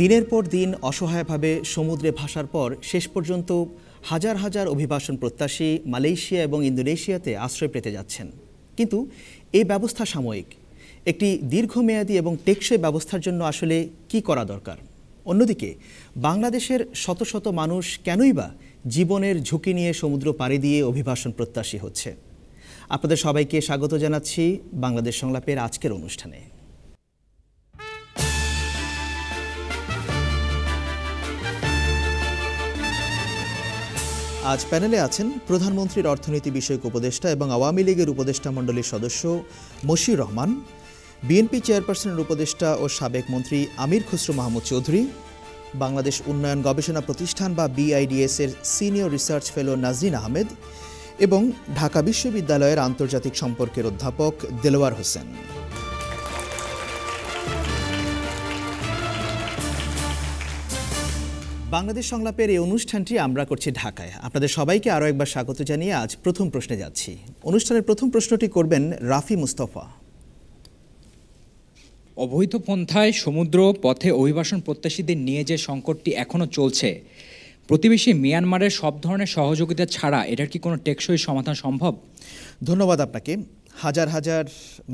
দিনের পর দিন অসহায়ভাবে সমুদ্রে ভাসার পর শেষ পর্যন্ত হাজার হাজার অভিবাসন প্রত্যাশী মালয়েশিয়া এবং ইন্দোনেশিয়াতে আশ্রয় পেতে যাচ্ছেন কিন্তু এই ব্যবস্থা সাময়িক একটি দীর্ঘমেয়াদী এবং টেকসই ব্যবস্থার জন্য আসলে কি করা দরকার অন্যদিকে বাংলাদেশের শত শত মানুষ কেনই বা জীবনের ঝুঁকি নিয়ে সমুদ্র পাড়ি দিয়ে অভিবাসন প্রত্যাশী হচ্ছে আপনাদের সবাইকে স্বাগত জানাচ্ছি বাংলাদেশ সংলাপের আজকের অনুষ্ঠানে আজ প্যানেলে আছেন প্রধানমন্ত্রীর অর্থনীতি বিষয়ক উপদেষ্টা এবং আওয়ামী লীগের উপদেষ্টা মণ্ডলীর সদস্য মশির রহমান বিএনপি চেয়ারপারসনের উপদেষ্টা ও সাবেক মন্ত্রী আমির খুসরু মাহমুদ চৌধুরী বাংলাদেশ উন্নয়ন গবেষণা প্রতিষ্ঠান বা বিআইডিএস এর senior research fellow Nazrin Ahmed এবং ঢাকা বিশ্ববিদ্যালয়ের আন্তর্জাতিক সম্পর্কের অধ্যাপক দেলোয়ার হোসেন বাংলাদেশ সংলাপের এই অনুষ্ঠানটি আমরা করছি ঢাকায় আপনাদের সবাইকে আরও একবার স্বাগত জানিয়ে আজ প্রথম প্রশ্নে যাচ্ছি অনুষ্ঠানের প্রথম প্রশ্নটি করবেন রাফি মুস্তফা অবৈধ পন্থায় সমুদ্র পথে অভিবাসন প্রত্যাশীদের নিয়ে যে সংকটটি এখনও চলছে প্রতিবেশী মিয়ানমারের সব ধরনের সহযোগিতা ছাড়া এটার কি কোনো টেকসই সমাধান সম্ভব ধন্যবাদ আপনাকে হাজার হাজার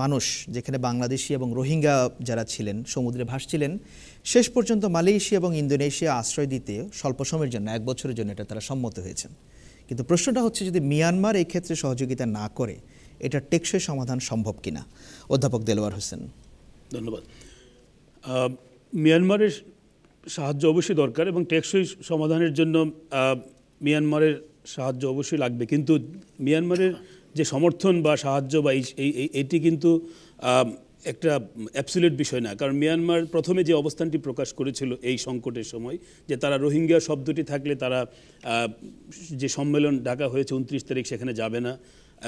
মানুষ যেখানে বাংলাদেশি এবং রোহিঙ্গা যারা ছিলেন সমুদ্রে ভাসছিলেন শেষ পর্যন্ত মালয়েশিয়া এবং ইন্দোনেশিয়া আশ্রয় দিতে স্বল্প সময়ের জন্য এক বছরের জন্য এটা তারা সম্মত হয়েছেন কিন্তু প্রশ্নটা হচ্ছে যদি মিয়ানমার এই ক্ষেত্রে সহযোগিতা না করে এটা টেকসই সমাধান সম্ভব কিনা অধ্যাপক দেলোয়ার হোসেন ধন্যবাদ মিয়ানমারের সাহায্য অবশ্যই দরকার এবং টেকসই সমাধানের জন্য মিয়ানমারের সাহায্য অবশ্যই লাগবে কিন্তু মিয়ানমারের যে সমর্থন বা সাহায্য বা এই এটি কিন্তু একটা অ্যাপসুলেট বিষয় না কারণ মিয়ানমার প্রথমে যে অবস্থানটি প্রকাশ করেছিল এই সংকটের সময় যে তারা রোহিঙ্গা শব্দটি থাকলে তারা যে সম্মেলন ঢাকা হয়েছে উনত্রিশ তারিখ সেখানে যাবে না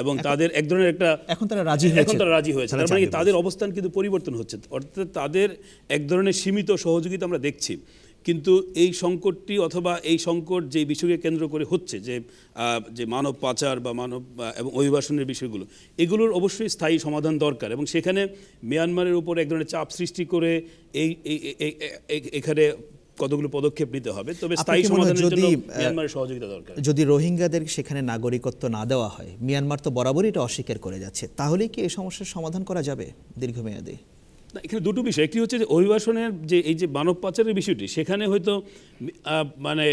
এবং তাদের এক ধরনের একটা এখন তারা রাজি হয়েছে এখন তারা রাজি হয়েছে তার মানে তাদের অবস্থান কিন্তু পরিবর্তন হচ্ছে অর্থাৎ তাদের এক ধরনের সীমিত সহযোগিতা আমরা দেখছি কিন্তু এই সংকটটি অথবা এই সংকট যে বিষয়কে কেন্দ্র করে হচ্ছে যে যে মানব পাচার বা মানব এবং অভিবাসনের বিষয়গুলো এগুলোর অবশ্যই স্থায়ী সমাধান দরকার এবং সেখানে মিয়ানমারের উপর এক ধরনের চাপ সৃষ্টি করে এই এখানে কতগুলো পদক্ষেপ নিতে হবে তবে স্থায়ী সমাধানের জন্য মিয়ানমারের সহযোগিতা দরকার যদি রোহিঙ্গাদের সেখানে নাগরিকত্ব না দেওয়া হয় মিয়ানমার তো বরাবরই এটা অস্বীকার করে যাচ্ছে তাহলে কি এই সমস্যার সমাধান করা যাবে দীর্ঘমেয়াদী না এখানে দুটো বিষয় একটি হচ্ছে যে অভিবাসনের যে এই যে মানব পাচারের বিষয়টি সেখানে হয়তো মানে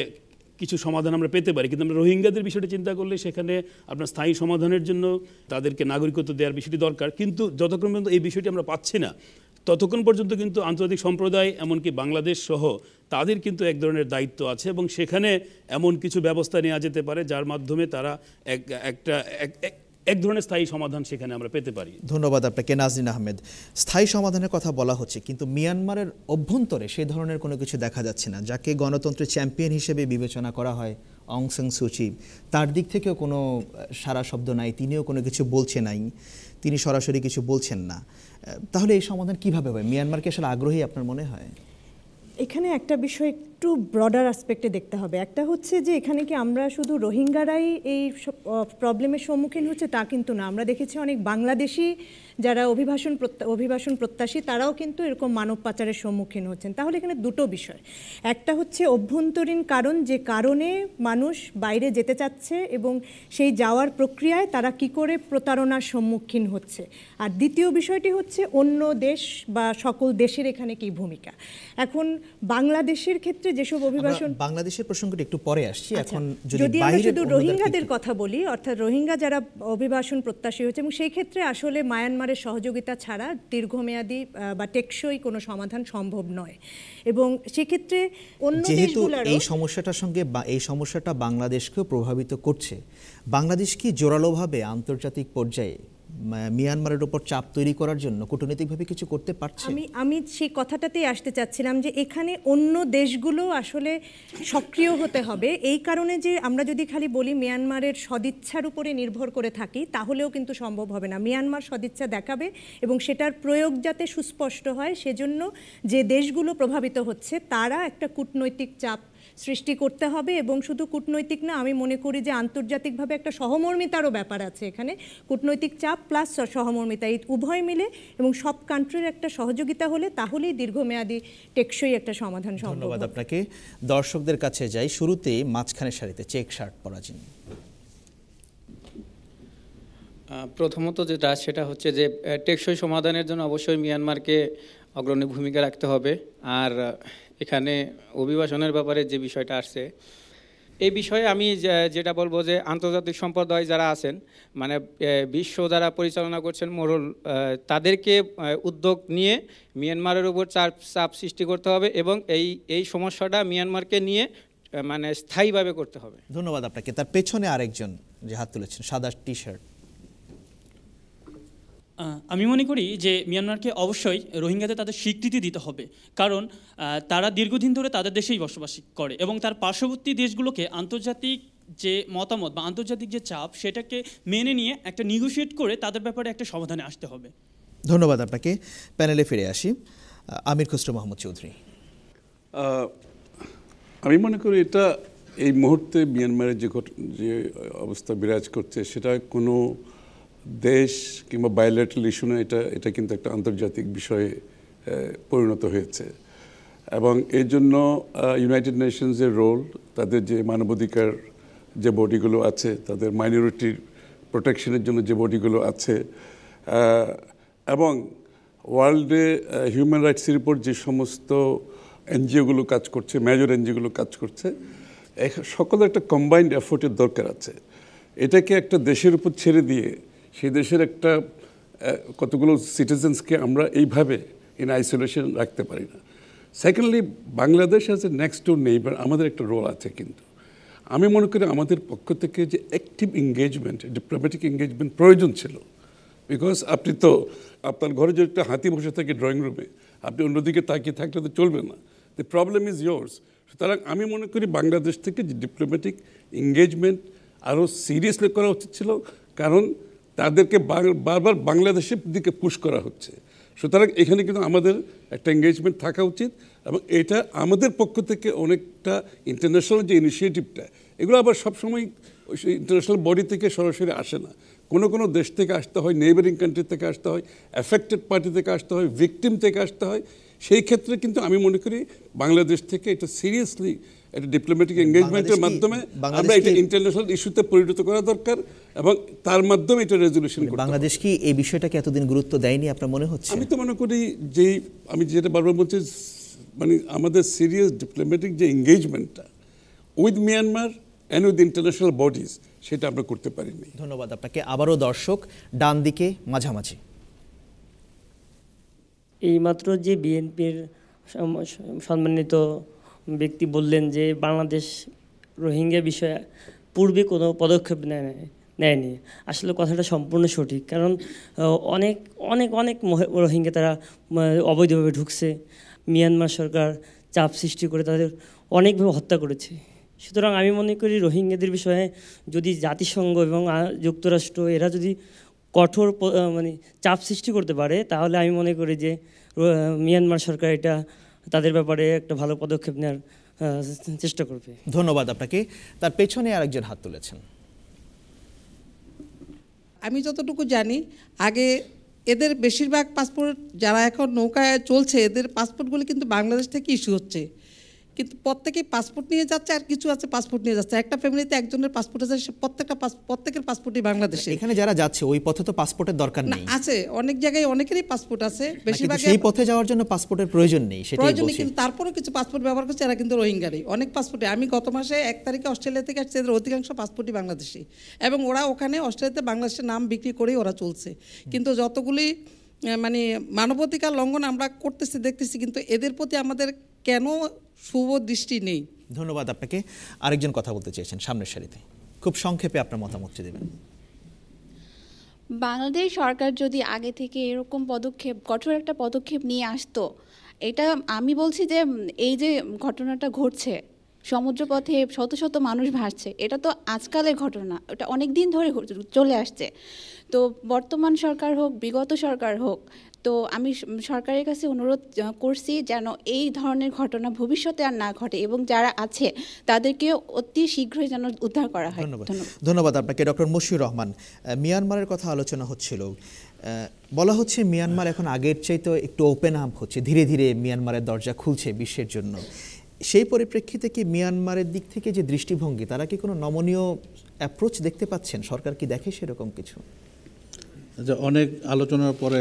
কিছু সমাধান আমরা পেতে পারি কিন্তু আমরা রোহিঙ্গাদের বিষয়টি চিন্তা করলে সেখানে আপনার স্থায়ী সমাধানের জন্য তাদেরকে নাগরিকত্ব দেওয়ার বিষয়টি দরকার কিন্তু যতক্ষণ পর্যন্ত এই বিষয়টি আমরা পাচ্ছি না ততক্ষণ পর্যন্ত কিন্তু আন্তর্জাতিক সম্প্রদায় এমনকি বাংলাদেশ সহ তাদের কিন্তু এক ধরনের দায়িত্ব আছে এবং সেখানে এমন কিছু ব্যবস্থা নেওয়া যেতে পারে যার মাধ্যমে তারা এক একটা এক ধরনের স্থায়ী সমাধান সেখানে আমরা পেতে পারি ধন্যবাদ আপনাকে নাজরিন আহমেদ স্থায়ী সমাধানের কথা বলা হচ্ছে কিন্তু মিয়ানমারের অভ্যন্তরে সেই ধরনের কোনো কিছু দেখা যাচ্ছে না যাকে গণতন্ত্রের চ্যাম্পিয়ন হিসেবে বিবেচনা করা হয় সং সুচি তার দিক থেকেও কোনো সারা শব্দ নাই তিনিও কোনো কিছু বলছে নাই তিনি সরাসরি কিছু বলছেন না তাহলে এই সমাধান কিভাবে হয় মিয়ানমারকে আসলে আগ্রহী আপনার মনে হয় এখানে একটা বিষয় একটু ব্রডার অ্যাসপেক্টে দেখতে হবে একটা হচ্ছে যে এখানে কি আমরা শুধু রোহিঙ্গারাই এই প্রবলেমের সম্মুখীন হচ্ছে তা কিন্তু না আমরা দেখেছি অনেক বাংলাদেশি যারা অভিবাসন অভিবাসন প্রত্যাশী তারাও কিন্তু এরকম মানব পাচারের সম্মুখীন হচ্ছেন তাহলে এখানে দুটো বিষয় একটা হচ্ছে অভ্যন্তরীণ কারণ যে কারণে মানুষ বাইরে যেতে চাচ্ছে এবং সেই যাওয়ার প্রক্রিয়ায় তারা কি করে প্রতারণার সম্মুখীন হচ্ছে আর দ্বিতীয় বিষয়টি হচ্ছে অন্য দেশ বা সকল দেশের এখানে কি ভূমিকা এখন বাংলাদেশের ক্ষেত্রে যেসব অভিবাসন বাংলাদেশের প্রসঙ্গটি একটু পরে আসছি আচ্ছা, এখন যদি আমরা শুধু রোহিঙ্গাদের কথা বলি অর্থাৎ রোহিঙ্গা যারা অভিবাসন প্রত্যাশী হচ্ছে এবং সেই ক্ষেত্রে আসলে মায়ানমার মিয়ানমারের সহযোগিতা ছাড়া দীর্ঘমেয়াদী বা টেকসই কোনো সমাধান সম্ভব নয় এবং সেক্ষেত্রে অন্য যেহেতু এই সমস্যাটার সঙ্গে এই সমস্যাটা বাংলাদেশকেও প্রভাবিত করছে বাংলাদেশ কি জোরালোভাবে আন্তর্জাতিক পর্যায়ে মিয়ানমারের উপর চাপ তৈরি করার জন্য কূটনৈতিকভাবে কিছু করতে পারছে আমি আমি সেই কথাটাতেই আসতে চাচ্ছিলাম যে এখানে অন্য দেশগুলো আসলে সক্রিয় হতে হবে এই কারণে যে আমরা যদি খালি বলি মিয়ানমারের সদিচ্ছার উপরে নির্ভর করে থাকি তাহলেও কিন্তু সম্ভব হবে না মিয়ানমার সদিচ্ছা দেখাবে এবং সেটার প্রয়োগ যাতে সুস্পষ্ট হয় সেজন্য যে দেশগুলো প্রভাবিত হচ্ছে তারা একটা কূটনৈতিক চাপ সৃষ্টি করতে হবে এবং শুধু কূটনৈতিক না আমি মনে করি যে আন্তর্জাতিকভাবে একটা সহমর্মিতারও ব্যাপার আছে এখানে কূটনৈতিক চাপ প্লাস সহমর্মিতা এই উভয় মিলে এবং সব কান্ট্রির একটা সহযোগিতা হলে তাহলেই দীর্ঘমেয়াদী টেকসই একটা সমাধান সম্ভব ধন্যবাদ আপনাকে দর্শকদের কাছে যাই শুরুতে মাঝখানে শাড়িতে চেক শার্ট পরা যিনি প্রথমত যেটা সেটা হচ্ছে যে টেকসই সমাধানের জন্য অবশ্যই মিয়ানমারকে অগ্রণী ভূমিকা রাখতে হবে আর এখানে অভিবাসনের ব্যাপারে যে বিষয়টা আসছে এই বিষয়ে আমি যেটা বলবো যে আন্তর্জাতিক সম্প্রদায় যারা আছেন মানে বিশ্ব যারা পরিচালনা করছেন মোরল তাদেরকে উদ্যোগ নিয়ে মিয়ানমারের উপর চাপ চাপ সৃষ্টি করতে হবে এবং এই এই সমস্যাটা মিয়ানমারকে নিয়ে মানে স্থায়ীভাবে করতে হবে ধন্যবাদ আপনাকে তার পেছনে আরেকজন যে হাত তুলেছেন সাদা টি শার্ট আমি মনে করি যে মিয়ানমারকে অবশ্যই রোহিঙ্গাদের তাদের স্বীকৃতি দিতে হবে কারণ তারা দীর্ঘদিন ধরে তাদের দেশেই বসবাস করে এবং তার পার্শ্ববর্তী দেশগুলোকে আন্তর্জাতিক যে মতামত বা আন্তর্জাতিক যে চাপ সেটাকে মেনে নিয়ে একটা নিগোসিয়েট করে তাদের ব্যাপারে একটা সমাধানে আসতে হবে ধন্যবাদ আপনাকে প্যানেলে ফিরে আসি আমির খসরু মাহমুদ চৌধুরী আমি মনে করি এটা এই মুহূর্তে মিয়ানমারের যে যে অবস্থা বিরাজ করছে সেটা কোনো দেশ কিংবা বায়োলেটাল ইস্যু না এটা এটা কিন্তু একটা আন্তর্জাতিক বিষয়ে পরিণত হয়েছে এবং এর জন্য ইউনাইটেড নেশনসের রোল তাদের যে মানবাধিকার যে বডিগুলো আছে তাদের মাইনরিটির প্রোটেকশনের জন্য যে বডিগুলো আছে এবং ওয়ার্ল্ডে হিউম্যান রাইটসের উপর যে সমস্ত এনজিওগুলো কাজ করছে মেজর এনজিওগুলো কাজ করছে সকলের একটা কম্বাইন্ড এফোর্টের দরকার আছে এটাকে একটা দেশের উপর ছেড়ে দিয়ে সেই দেশের একটা কতগুলো সিটিজেন্সকে আমরা এইভাবে ইন আইসোলেশন রাখতে পারি না secondly Bangladesh as a next to neighbour আমাদের একটা রোল আছে কিন্তু আমি মনে করি আমাদের পক্ষ থেকে যে অ্যাক্টিভ এঙ্গেজমেন্ট ডিপ্লোম্যাটিক এঙ্গেজমেন্ট প্রয়োজন ছিল বিকজ আপনি তো আপনার ঘরে যে একটা হাতি বসে থাকে ড্রয়িং রুমে আপনি অন্যদিকে তাকিয়ে থাকলে তো চলবে না দ্য প্রবলেম ইজ ইয়োর্স সুতরাং আমি মনে করি বাংলাদেশ থেকে যে ডিপ্লোম্যাটিক এঙ্গেজমেন্ট আরও সিরিয়াসলি করা উচিত ছিল কারণ তাদেরকে বারবার বাংলাদেশের দিকে পুশ করা হচ্ছে সুতরাং এখানে কিন্তু আমাদের একটা এঙ্গেজমেন্ট থাকা উচিত এবং এটা আমাদের পক্ষ থেকে অনেকটা ইন্টারন্যাশনাল যে ইনিশিয়েটিভটা এগুলো আবার সবসময় ইন্টারন্যাশনাল বডি থেকে সরাসরি আসে না কোনো কোনো দেশ থেকে আসতে হয় নেইবারিং কান্ট্রি থেকে আসতে হয় অ্যাফেক্টেড পার্টি থেকে আসতে হয় ভিকটিম থেকে আসতে হয় সেই ক্ষেত্রে কিন্তু আমি মনে করি বাংলাদেশ থেকে এটা সিরিয়াসলি একটা ডিপ্লোম্যাটিক এঙ্গেজমেন্টের মাধ্যমে আমরা এটা ইন্টারন্যাশনাল ইস্যুতে পরিণত করা দরকার এবং তার মাধ্যমে এটা মানে রেজলিউশন বাংলাদেশ কি এই বিষয়টাকে এতদিন গুরুত্ব দেয়নি আপনার মনে হচ্ছে আমি তো মনে করি যে আমি যেটা বারবার বলছি মানে আমাদের সিরিয়াস ডিপ্লোম্যাটিক যে এঙ্গেজমেন্টটা with Myanmar and with international bodies সেটা আমরা করতে পারিনি ধন্যবাদ আপনাকে আবারও দর্শক ডান দিকে মাঝামাঝি এইমাত্র যে বিএনপির সম্মানিত ব্যক্তি বললেন যে বাংলাদেশ রোহিঙ্গা বিষয়ে পূর্বে কোনো পদক্ষেপ নেয় নেয়নি আসলে কথাটা সম্পূর্ণ সঠিক কারণ অনেক অনেক অনেক রোহিঙ্গা তারা অবৈধভাবে ঢুকছে মিয়ানমার সরকার চাপ সৃষ্টি করে তাদের অনেকভাবে হত্যা করেছে সুতরাং আমি মনে করি রোহিঙ্গাদের বিষয়ে যদি জাতিসংঘ এবং যুক্তরাষ্ট্র এরা যদি কঠোর মানে চাপ সৃষ্টি করতে পারে তাহলে আমি মনে করি যে মিয়ানমার সরকার এটা তাদের ব্যাপারে একটা ভালো পদক্ষেপ নেওয়ার চেষ্টা করবে ধন্যবাদ আপনাকে তার পেছনে আরেকজন হাত তুলেছেন আমি যতটুকু জানি আগে এদের বেশিরভাগ পাসপোর্ট যারা এখন নৌকায় চলছে এদের পাসপোর্টগুলি কিন্তু বাংলাদেশ থেকে ইস্যু হচ্ছে কিন্তু প্রত্যেকে পাসপোর্ট নিয়ে যাচ্ছে আর কিছু আছে পাসপোর্ট নিয়ে যাচ্ছে একটা ফ্যামিলিতে একজনের পাসপোর্ট আছে প্রত্যেকটা প্রত্যেকের পাসপোর্টই বাংলাদেশে এখানে যারা যাচ্ছে ওই পথে তো পাসপোর্টের দরকার নেই আছে অনেক জায়গায় অনেকেরই পাসপোর্ট আছে বেশিরভাগ সেই পথে যাওয়ার জন্য পাসপোর্টের প্রয়োজন নেই সেটাই প্রয়োজন কিন্তু তারপরেও কিছু পাসপোর্ট ব্যবহার করছে এরা কিন্তু রোহিঙ্গারই অনেক পাসপোর্টে আমি গত মাসে এক তারিখে অস্ট্রেলিয়া থেকে আসছে এদের অধিকাংশ পাসপোর্টই বাংলাদেশি এবং ওরা ওখানে অস্ট্রেলিয়াতে বাংলাদেশের নাম বিক্রি করেই ওরা চলছে কিন্তু যতগুলি মানে মানবাধিকার লঙ্ঘন আমরা করতেছি দেখতেছি কিন্তু এদের প্রতি আমাদের কেন শুভ দৃষ্টি নেই ধন্যবাদ আপনাকে আরেকজন কথা বলতে চেয়েছেন সামনের সারিতে খুব সংক্ষেপে আপনার মতামতটি দেবেন বাংলাদেশ সরকার যদি আগে থেকে এরকম পদক্ষেপ কঠোর একটা পদক্ষেপ নিয়ে আসতো এটা আমি বলছি যে এই যে ঘটনাটা ঘটছে সমুদ্রপথে শত শত মানুষ ভাসছে এটা তো আজকালের ঘটনা ওটা অনেক দিন ধরে চলে আসছে তো বর্তমান সরকার হোক বিগত সরকার হোক তো আমি সরকারের কাছে অনুরোধ করছি যেন এই ধরনের ঘটনা ভবিষ্যতে আর না ঘটে এবং যারা আছে তাদেরকে অতি শীঘ্রই যেন উদ্ধার করা হয় ধন্যবাদ ধন্যবাদ আপনাকে ডক্টর মশিউর রহমান মিয়ানমারের কথা আলোচনা হচ্ছিল বলা হচ্ছে মিয়ানমার এখন আগের চাইতে একটু ওপেন আপ হচ্ছে ধীরে ধীরে মিয়ানমারের দরজা খুলছে বিশ্বের জন্য সেই পরিপ্রেক্ষিতে কি মিয়ানমারের দিক থেকে যে দৃষ্টিভঙ্গি তারা কি কোনো নমনীয় অ্যাপ্রোচ দেখতে পাচ্ছেন সরকার কি দেখে সেরকম কিছু যে আচ্ছা, অনেক আলোচনার পরে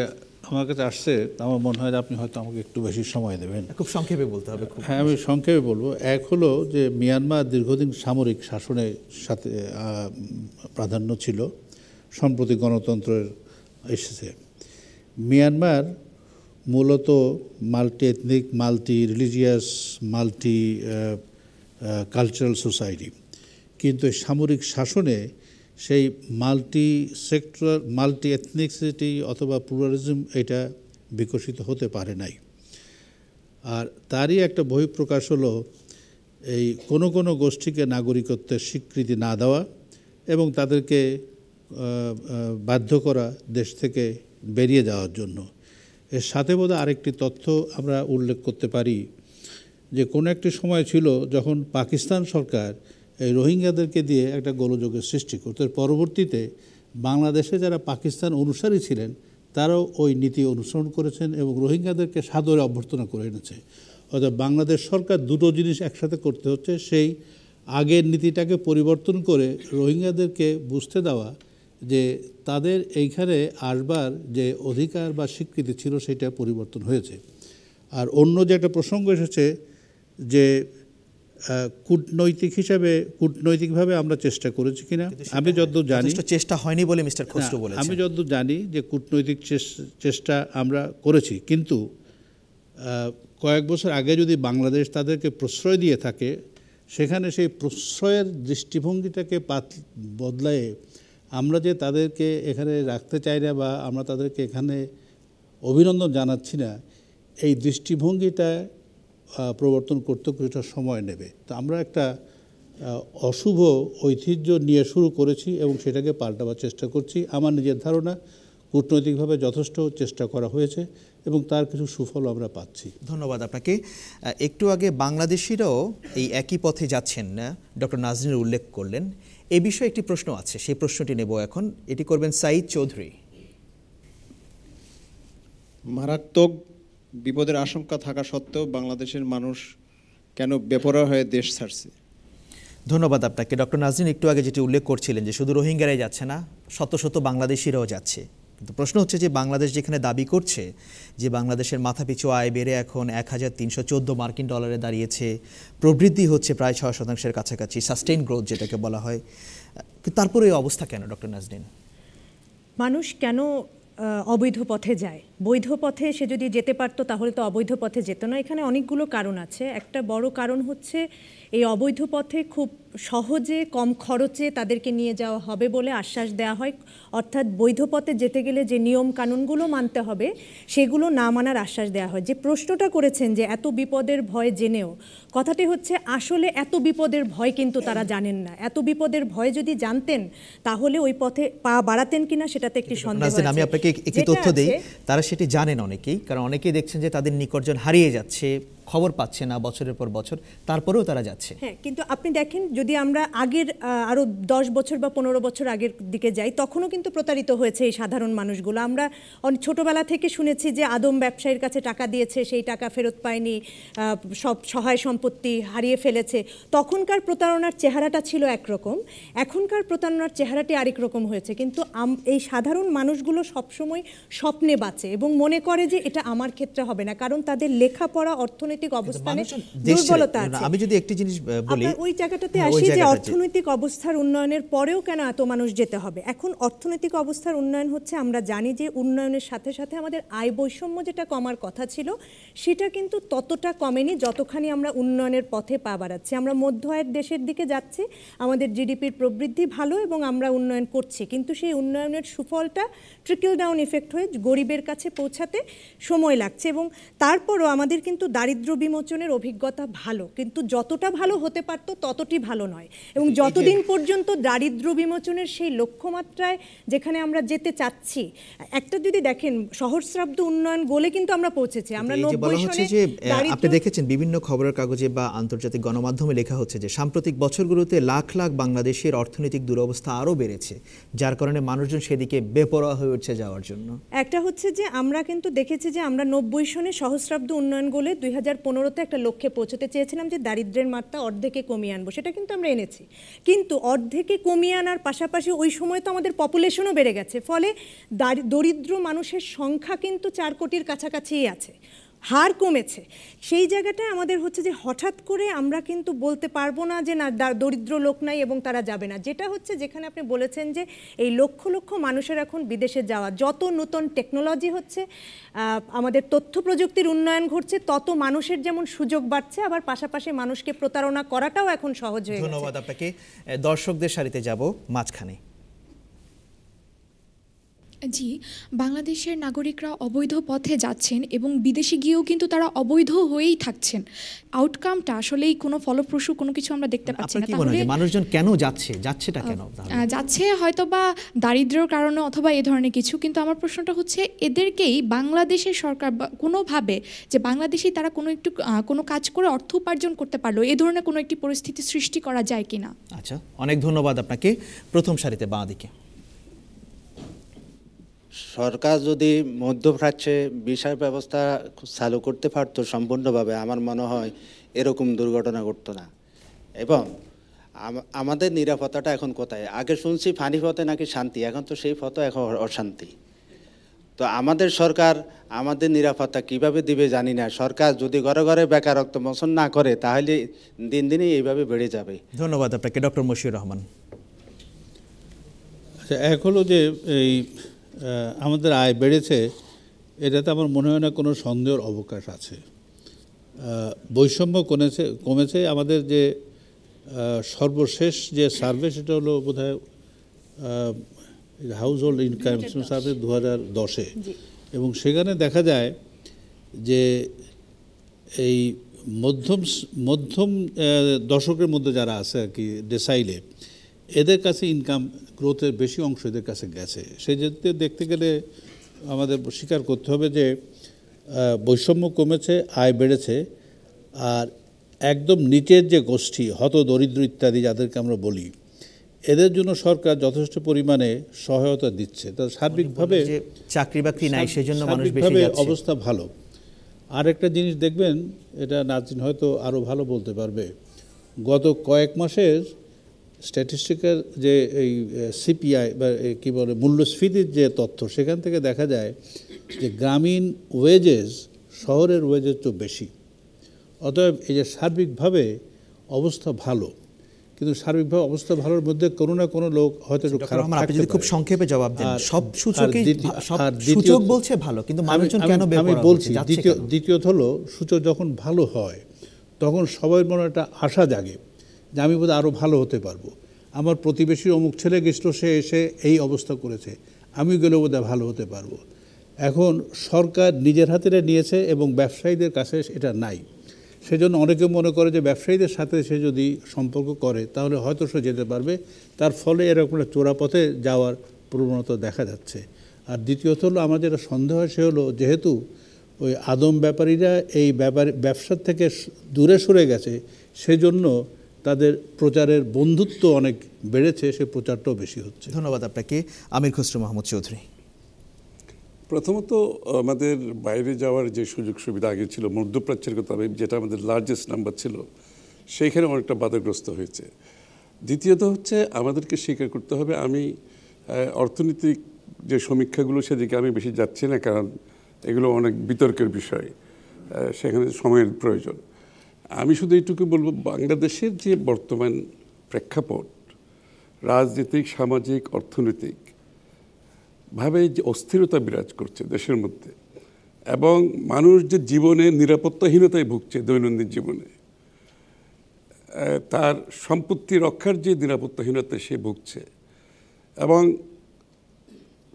আমার কাছে আসছে আমার মনে হয় আপনি হয়তো আমাকে একটু বেশি সময় দেবেন হ্যাঁ, খুব সংক্ষেপে বলতে হবে হ্যাঁ আমি সংক্ষেপে বলবো এক হলো যে মিয়ানমার দীর্ঘদিন সামরিক শাসনের সাথে প্রাধান্য ছিল সম্প্রতি গণতন্ত্রের এসেছে মিয়ানমার মূলত multi ethnic multi religious multi cultural society কিন্তু সামরিক শাসনে সেই মাল্টি সেক্টর মাল্টি এথনিক্সিটি অথবা প্লুরালিজম এটা বিকশিত হতে পারে নাই আর তারই একটা বহিঃপ্রকাশ হলো এই কোনো কোনো গোষ্ঠীকে নাগরিকত্বের স্বীকৃতি না দেওয়া এবং তাদেরকে বাধ্য করা দেশ থেকে বেরিয়ে যাওয়ার জন্য এর সাথে বোধহয় আরেকটি তথ্য আমরা উল্লেখ করতে পারি যে কোনো একটি সময় ছিল যখন পাকিস্তান সরকার এই রোহিঙ্গাদেরকে দিয়ে একটা গোলযোগের সৃষ্টি করতে পরবর্তীতে বাংলাদেশে যারা পাকিস্তান অনুসারী ছিলেন তারাও ওই নীতি অনুসরণ করেছেন এবং রোহিঙ্গাদেরকে সাদরে অভ্যর্থনা করে এনেছে অর্থাৎ বাংলাদেশ সরকার দুটো জিনিস একসাথে করতে হচ্ছে সেই আগের নীতিটাকে পরিবর্তন করে রোহিঙ্গাদেরকে বুঝতে দেওয়া যে তাদের এইখানে আসবার যে অধিকার বা স্বীকৃতি ছিল সেটা পরিবর্তন হয়েছে আর অন্য যে একটা প্রসঙ্গ এসেছে যে কূটনৈতিক হিসাবে কূটনৈতিকভাবে আমরা চেষ্টা করেছি কিনা আমি যতদূর জানি চেষ্টা হয়নি বলে মিস্টার খসরু বলে আমি যতদূর জানি যে কূটনৈতিক চেষ্টা আমরা করেছি কিন্তু কয়েক বছর আগে যদি বাংলাদেশ তাদেরকে প্রশ্রয় দিয়ে থাকে সেখানে সেই প্রশ্রয়ের দৃষ্টিভঙ্গিটাকে পাত বদলায়ে আমরা যে তাদেরকে এখানে রাখতে চাই না বা আমরা তাদেরকে এখানে অভিনন্দন জানাচ্ছি না এই দৃষ্টিভঙ্গিটা প্রবর্তন করতে কিছুটা সময় নেবে তো আমরা একটা অশুভ ঐতিহ্য নিয়ে শুরু করেছি এবং সেটাকে পাল্টাবার চেষ্টা করছি আমার নিজের ধারণা কূটনৈতিকভাবে যথেষ্ট চেষ্টা করা হয়েছে এবং তার কিছু সুফল আমরা পাচ্ছি ধন্যবাদ আপনাকে একটু আগে বাংলাদেশিরাও এই একই পথে যাচ্ছেন না ডক্টর নাজনীর উল্লেখ করলেন এ বিষয়ে একটি প্রশ্ন আছে সেই প্রশ্নটি নেব এখন এটি করবেন সাইদ চৌধুরী মারাত্মক বিপদের আশঙ্কা থাকা সত্ত্বেও বাংলাদেশের মানুষ কেন বেপরা হয়ে দেশ ছাড়ছে ধন্যবাদ আপনাকে ডক্টর নাজরিন একটু আগে যেটি উল্লেখ করছিলেন যে শুধু রোহিঙ্গারাই যাচ্ছে না শত শত বাংলাদেশিরাও যাচ্ছে কিন্তু প্রশ্ন হচ্ছে যে বাংলাদেশ যেখানে দাবি করছে যে বাংলাদেশের মাথাপিছু আয় বেড়ে এখন এক হাজার তিনশো মার্কিন ডলারে দাঁড়িয়েছে প্রবৃদ্ধি হচ্ছে প্রায় ছয় শতাংশের কাছাকাছি সাস্টেইন গ্রোথ যেটাকে বলা হয় তারপরে এই অবস্থা কেন ডক্টর নাজরিন মানুষ কেন অবৈধ পথে যায় বৈধ পথে সে যদি যেতে পারতো তাহলে তো অবৈধ পথে যেত না এখানে অনেকগুলো কারণ আছে একটা বড় কারণ হচ্ছে এই অবৈধ পথে খুব সহজে কম খরচে তাদেরকে নিয়ে যাওয়া হবে বলে আশ্বাস দেওয়া হয় অর্থাৎ বৈধ পথে যেতে গেলে যে নিয়ম কানুনগুলো মানতে হবে সেগুলো না মানার আশ্বাস দেওয়া হয় যে প্রশ্নটা করেছেন যে এত বিপদের ভয় জেনেও কথাটি হচ্ছে আসলে এত বিপদের ভয় কিন্তু তারা জানেন না এত বিপদের ভয় যদি জানতেন তাহলে ওই পথে পা বাড়াতেন কিনা সেটাতে একটি সন্দেহ আমি আপনাকে একটি তথ্য দিই তারা সেটি জানেন অনেকেই কারণ অনেকেই দেখছেন যে তাদের নিকটজন হারিয়ে যাচ্ছে খবর পাচ্ছে না বছরের পর বছর তারপরেও তারা যাচ্ছে হ্যাঁ কিন্তু আপনি দেখেন যদি আমরা আগের আরও দশ বছর বা পনেরো বছর আগের দিকে যাই তখনও কিন্তু প্রতারিত হয়েছে এই সাধারণ মানুষগুলো আমরা অনেক ছোটোবেলা থেকে শুনেছি যে আদম ব্যবসায়ীর কাছে টাকা দিয়েছে সেই টাকা ফেরত পায়নি সব সহায় সম্পত্তি হারিয়ে ফেলেছে তখনকার প্রতারণার চেহারাটা ছিল একরকম এখনকার প্রতারণার চেহারাটি আরেক রকম হয়েছে কিন্তু এই সাধারণ মানুষগুলো সবসময় স্বপ্নে বাঁচে এবং মনে করে যে এটা আমার ক্ষেত্রে হবে না কারণ তাদের লেখাপড়া অর্থনীতি অর্থনৈতিক অবস্থানে দুর্বলতা আছে আমি যদি একটি জিনিস বলি ওই জায়গাটাতে হ্যাঁ, আসি যে অর্থনৈতিক অবস্থার উন্নয়নের পরেও কেন এত মানুষ যেতে হবে এখন অর্থনৈতিক অবস্থার উন্নয়ন হচ্ছে আমরা জানি যে উন্নয়নের সাথে সাথে আমাদের আয় বৈষম্য যেটা কমার কথা ছিল সেটা কিন্তু ততটা কমেনি যতখানি আমরা উন্নয়নের পথে পা বাড়াচ্ছি আমরা মধ্য আয়ের দেশের দিকে যাচ্ছি আমাদের জিডিপির প্রবৃদ্ধি ভালো এবং আমরা উন্নয়ন করছি কিন্তু সেই উন্নয়নের সুফলটা ট্রিকল ডাউন ইফেক্ট হয়ে গরিবের কাছে পৌঁছাতে সময় লাগছে এবং তারপরও আমাদের কিন্তু দারিদ্র দারিদ্র বিমোচনের অভিজ্ঞতা ভালো কিন্তু যতটা ভালো হতে পারত ততটি ভালো নয় এবং যতদিন পর্যন্ত দারিদ্র বিমোচনের সেই লক্ষ্যমাত্রায় যেখানে আমরা যেতে চাচ্ছি একটা যদি দেখেন সহস্রাব্দ উন্নয়ন গোলে কিন্তু আমরা পৌঁছেছি আমরা নব্বই যে আপনি দেখেছেন বিভিন্ন খবরের কাগজে বা আন্তর্জাতিক গণমাধ্যমে লেখা হচ্ছে যে সাম্প্রতিক বছরগুলোতে লাখ লাখ বাংলাদেশের অর্থনৈতিক দুরবস্থা আরও বেড়েছে যার কারণে মানুষজন সেদিকে বেপরোয়া হয়ে উঠছে যাওয়ার জন্য একটা হচ্ছে যে আমরা কিন্তু দেখেছি যে আমরা নব্বই সনে সহস্রাব্দ উন্নয়ন গোলে দুই হাজার পনেরোতে একটা লক্ষ্যে পৌঁছতে চেয়েছিলাম যে দারিদ্রের মাত্রা অর্ধেকে কমিয়ে আনবো সেটা কিন্তু আমরা এনেছি কিন্তু অর্ধেকে কমিয়ে আনার পাশাপাশি ওই সময় তো আমাদের পপুলেশনও বেড়ে গেছে ফলে দরিদ্র মানুষের সংখ্যা কিন্তু চার কোটির কাছাকাছিই আছে হার কমেছে সেই জায়গাটায় আমাদের হচ্ছে যে হঠাৎ করে আমরা কিন্তু বলতে পারবো না যে না দরিদ্র লোক নাই এবং তারা যাবে না যেটা হচ্ছে যেখানে আপনি বলেছেন যে এই লক্ষ লক্ষ মানুষের এখন বিদেশে যাওয়া যত নতুন টেকনোলজি হচ্ছে আমাদের তথ্য প্রযুক্তির উন্নয়ন ঘটছে তত মানুষের যেমন সুযোগ বাড়ছে আবার পাশাপাশি মানুষকে প্রতারণা করাটাও এখন সহজ হয়ে ধন্যবাদ আপনাকে দর্শকদের সারিতে যাব মাঝখানে জি বাংলাদেশের নাগরিকরা অবৈধ পথে যাচ্ছেন এবং বিদেশে গিয়েও কিন্তু তারা অবৈধ হয়েই থাকছেন আউটকামটা আসলেই কোনো ফলপ্রসূ কোনো কিছু আমরা দেখতে মানে পাচ্ছি না তাহলে মানুষজন কেন যাচ্ছে যাচ্ছেটা কেন যাচ্ছে হয়তো বা দারিদ্র্যের কারণে অথবা এ ধরনের কিছু কিন্তু আমার প্রশ্নটা হচ্ছে এদেরকেই বাংলাদেশের সরকার কোনোভাবে যে বাংলাদেশেই তারা কোনো একটু কোনো কাজ করে অর্থ উপার্জন করতে পারলো এ ধরনের কোনো একটি পরিস্থিতি সৃষ্টি করা যায় কিনা আচ্ছা অনেক ধন্যবাদ আপনাকে প্রথম সারিতে বাঁ দিকে সরকার যদি মধ্যপ্রাচ্যে বিষয় ব্যবস্থা চালু করতে পারতো সম্পূর্ণভাবে আমার মনে হয় এরকম দুর্ঘটনা ঘটতো না এবং আমাদের নিরাপত্তাটা এখন কোথায় আগে শুনছি ফানি পথে নাকি শান্তি এখন তো সেই পথে এখন অশান্তি তো আমাদের সরকার আমাদের নিরাপত্তা কিভাবে দিবে জানি না সরকার যদি ঘরে ঘরে বেকারত্ব মোচন না করে তাহলে দিন দিনই এইভাবে বেড়ে যাবে ধন্যবাদ আপনাকে ডক্টর মশিউর রহমান আচ্ছা এক হলো যে এই আমাদের আয় বেড়েছে এটাতে আমার মনে হয় না কোনো সন্দেহের অবকাশ আছে বৈষম্য কমেছে কমেছে আমাদের যে সর্বশেষ যে সার্ভে সেটা হলো হয় হাউস হোল্ড ইনকাম সার্ভে দু হাজার দশে এবং সেখানে দেখা যায় যে এই মধ্যম মধ্যম দশকের মধ্যে যারা আছে আর কি ডেসাইলে এদের কাছে ইনকাম গ্রোথের বেশি অংশ এদের কাছে গেছে সেই যেতে দেখতে গেলে আমাদের স্বীকার করতে হবে যে বৈষম্য কমেছে আয় বেড়েছে আর একদম নিচের যে গোষ্ঠী হত দরিদ্র ইত্যাদি যাদেরকে আমরা বলি এদের জন্য সরকার যথেষ্ট পরিমাণে সহায়তা দিচ্ছে তা সার্বিকভাবে চাকরি বাকরি নাই সেই জন্য সার্বিকভাবে অবস্থা ভালো আর একটা জিনিস দেখবেন এটা নাজিন হয়তো আরও ভালো বলতে পারবে গত কয়েক মাসের স্ট্যাটিস্টিক্যাল যে এই সিপিআই বা কী বলে মূল্যস্ফীতির যে তথ্য সেখান থেকে দেখা যায় যে গ্রামীণ ওয়েজেস শহরের ওয়েজের তো বেশি অতএব এই যে সার্বিকভাবে অবস্থা ভালো কিন্তু সার্বিকভাবে অবস্থা ভালোর মধ্যে কোনো না কোনো লোক হয়তো একটু খারাপ আপনি যদি খুব সংক্ষেপে জবাব দেন সব সূচকই সব সূচক বলছে ভালো কিন্তু মানুষজন কেন আমি বলছি দ্বিতীয় দ্বিতীয়ত হলো সূচক যখন ভালো হয় তখন সবার মনে একটা আশা জাগে যে আমি বোধহয় আরও ভালো হতে পারবো আমার প্রতিবেশীর অমুক ছেলে গেছিলো সে এসে এই অবস্থা করেছে আমি গেলেও বোধহয় ভালো হতে পারবো এখন সরকার নিজের হাতে নিয়েছে এবং ব্যবসায়ীদের কাছে এটা নাই সেজন্য অনেকে মনে করে যে ব্যবসায়ীদের সাথে সে যদি সম্পর্ক করে তাহলে হয়তো সে যেতে পারবে তার ফলে এরকম একটা চোরাপথে যাওয়ার প্রবণতা দেখা যাচ্ছে আর দ্বিতীয়ত হলো আমার যেটা সন্দেহ সে হলো যেহেতু ওই আদম ব্যাপারীরা এই ব্যাপার ব্যবসার থেকে দূরে সরে গেছে সেজন্য তাদের প্রচারের বন্ধুত্ব অনেক বেড়েছে সে প্রচারটাও বেশি হচ্ছে ধন্যবাদ আপনাকে আমির খসরু মাহমুদ চৌধুরী প্রথমত আমাদের বাইরে যাওয়ার যে সুযোগ সুবিধা আগে ছিল মধ্যপ্রাচ্যের কথা যেটা আমাদের লার্জেস্ট নাম্বার ছিল সেইখানে অনেকটা বাধাগ্রস্ত হয়েছে দ্বিতীয়ত হচ্ছে আমাদেরকে স্বীকার করতে হবে আমি অর্থনৈতিক যে সমীক্ষাগুলো সেদিকে আমি বেশি যাচ্ছি না কারণ এগুলো অনেক বিতর্কের বিষয় সেখানে সময়ের প্রয়োজন আমি শুধু এইটুকু বলবো বাংলাদেশের যে বর্তমান প্রেক্ষাপট রাজনৈতিক সামাজিক অর্থনৈতিক ভাবে যে অস্থিরতা বিরাজ করছে দেশের মধ্যে এবং মানুষ যে জীবনে নিরাপত্তাহীনতায় ভুগছে দৈনন্দিন জীবনে তার সম্পত্তি রক্ষার যে নিরাপত্তাহীনতা সে ভুগছে এবং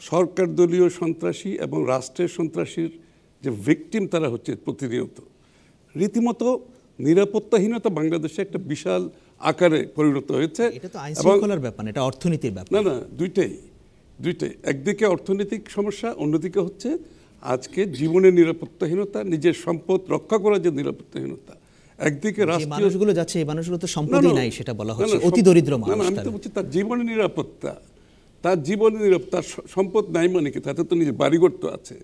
সরকার দলীয় সন্ত্রাসী এবং রাষ্ট্রের সন্ত্রাসীর যে ভিকটিম তারা হচ্ছে প্রতিনিয়ত রীতিমতো নিরাপত্তাহীনতা বাংলাদেশে একটা বিশাল আকারে পরিণত হয়েছে এটা ব্যাপার এটা অর্থনীতির ব্যাপার না না দুইটাই দুইটাই একদিকে অর্থনৈতিক সমস্যা অন্যদিকে হচ্ছে আজকে জীবনের নিরাপত্তাহীনতা নিজের সম্পদ রক্ষা করার যে নিরাপত্তাহীনতা একদিকে মানুষগুলো যাচ্ছে এই মানুষগুলো তো সম্পদই নাই সেটা বলা হচ্ছে অতি দরিদ্র মানুষ আমি তো বলছি তার জীবনের নিরাপত্তা তার জীবনের নিরাপত্তা সম্পদ নাই মানে কি তাতে তো নিজের বাড়িঘর তো আছে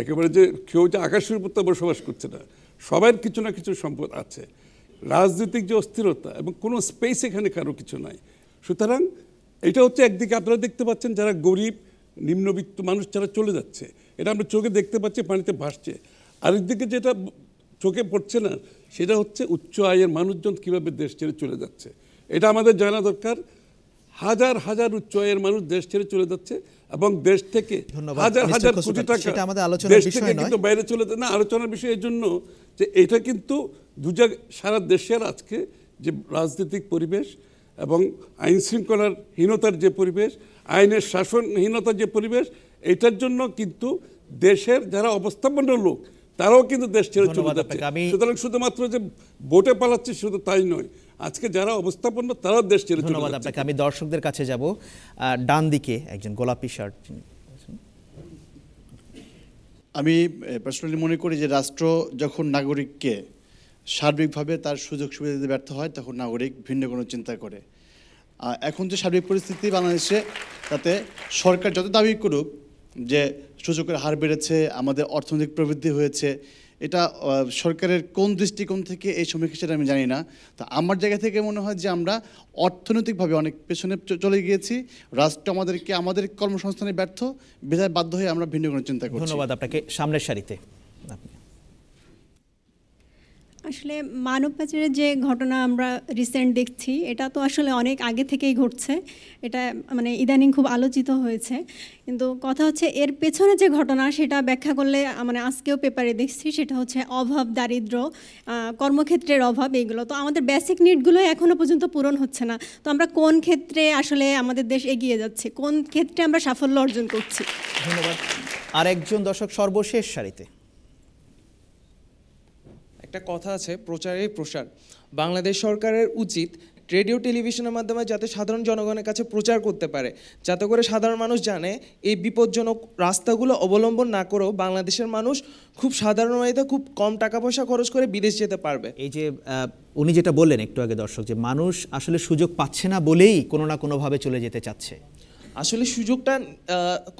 একেবারে যে কেউ যে আকাশের উপর বসবাস করছে না সবার কিছু না কিছু সম্পদ আছে রাজনৈতিক যে অস্থিরতা এবং কোনো স্পেস এখানে কারো কিছু নাই সুতরাং এটা হচ্ছে একদিকে আপনারা দেখতে পাচ্ছেন যারা গরিব নিম্নবিত্ত মানুষ যারা চলে যাচ্ছে এটা আমরা চোখে দেখতে পাচ্ছি পানিতে ভাসছে আরেকদিকে যেটা চোখে পড়ছে না সেটা হচ্ছে উচ্চ আয়ের মানুষজন কীভাবে দেশ ছেড়ে চলে যাচ্ছে এটা আমাদের জানা দরকার হাজার হাজার উচ্চ আয়ের মানুষ দেশ ছেড়ে চলে যাচ্ছে এবং দেশ থেকে হাজার হাজার কোটি টাকা দেশ থেকে কিন্তু বাইরে চলে যায় না আলোচনার বিষয় এর জন্য যে এটা কিন্তু দুজা সারা দেশের আজকে যে রাজনৈতিক পরিবেশ এবং আইন শৃঙ্খলার হীনতার যে পরিবেশ আইনের শাসনহীনতার যে পরিবেশ এটার জন্য কিন্তু দেশের যারা অবস্থাপন্ন লোক তারাও কিন্তু দেশ ছেড়ে চলে যাচ্ছে সুতরাং শুধুমাত্র যে ভোটে পালাচ্ছে শুধু তাই নয় আজকে যারা অবস্থাপন্ন তারা দেশ ছেড়ে ধন্যবাদ আপনাকে আমি দর্শকদের কাছে যাব ডান দিকে একজন গোলাপি শার্ট আমি পার্সোনালি মনে করি যে রাষ্ট্র যখন নাগরিককে সার্বিকভাবে তার সুযোগ সুবিধা দিতে ব্যর্থ হয় তখন নাগরিক ভিন্ন কোনো চিন্তা করে এখন যে সার্বিক পরিস্থিতি বাংলাদেশে তাতে সরকার যত দাবি করুক যে সুযোগের হার বেড়েছে আমাদের অর্থনৈতিক প্রবৃদ্ধি হয়েছে এটা সরকারের কোন দৃষ্টিকোণ থেকে এই সমীক্ষা সেটা আমি জানি না তো আমার জায়গা থেকে মনে হয় যে আমরা অর্থনৈতিকভাবে অনেক পেছনে চলে গিয়েছি রাষ্ট্র আমাদেরকে আমাদের কর্মসংস্থানে ব্যর্থ বিধায় বাধ্য হয়ে আমরা ভিন্ন কোনো চিন্তা করি ধন্যবাদ আপনাকে সামনের সারিতে আপনি আসলে মানব পাচারের যে ঘটনা আমরা রিসেন্ট দেখছি এটা তো আসলে অনেক আগে থেকেই ঘটছে এটা মানে ইদানিং খুব আলোচিত হয়েছে কিন্তু কথা হচ্ছে এর পেছনে যে ঘটনা সেটা ব্যাখ্যা করলে মানে আজকেও পেপারে দেখছি সেটা হচ্ছে অভাব দারিদ্র কর্মক্ষেত্রের অভাব এইগুলো তো আমাদের বেসিক নিডগুলো এখনও পর্যন্ত পূরণ হচ্ছে না তো আমরা কোন ক্ষেত্রে আসলে আমাদের দেশ এগিয়ে যাচ্ছে কোন ক্ষেত্রে আমরা সাফল্য অর্জন করছি ধন্যবাদ আরেকজন দর্শক সর্বশেষ সারিতে একটা কথা আছে প্রচারে প্রসার বাংলাদেশ সরকারের উচিত রেডিও টেলিভিশনের মাধ্যমে যাতে সাধারণ জনগণের কাছে প্রচার করতে পারে যাতে করে সাধারণ মানুষ জানে এই বিপজ্জনক রাস্তাগুলো অবলম্বন না করেও বাংলাদেশের মানুষ খুব সাধারণ খুব কম টাকা পয়সা খরচ করে বিদেশ যেতে পারবে এই যে উনি যেটা বললেন একটু আগে দর্শক যে মানুষ আসলে সুযোগ পাচ্ছে না বলেই কোনো না কোনোভাবে চলে যেতে চাচ্ছে আসলে সুযোগটা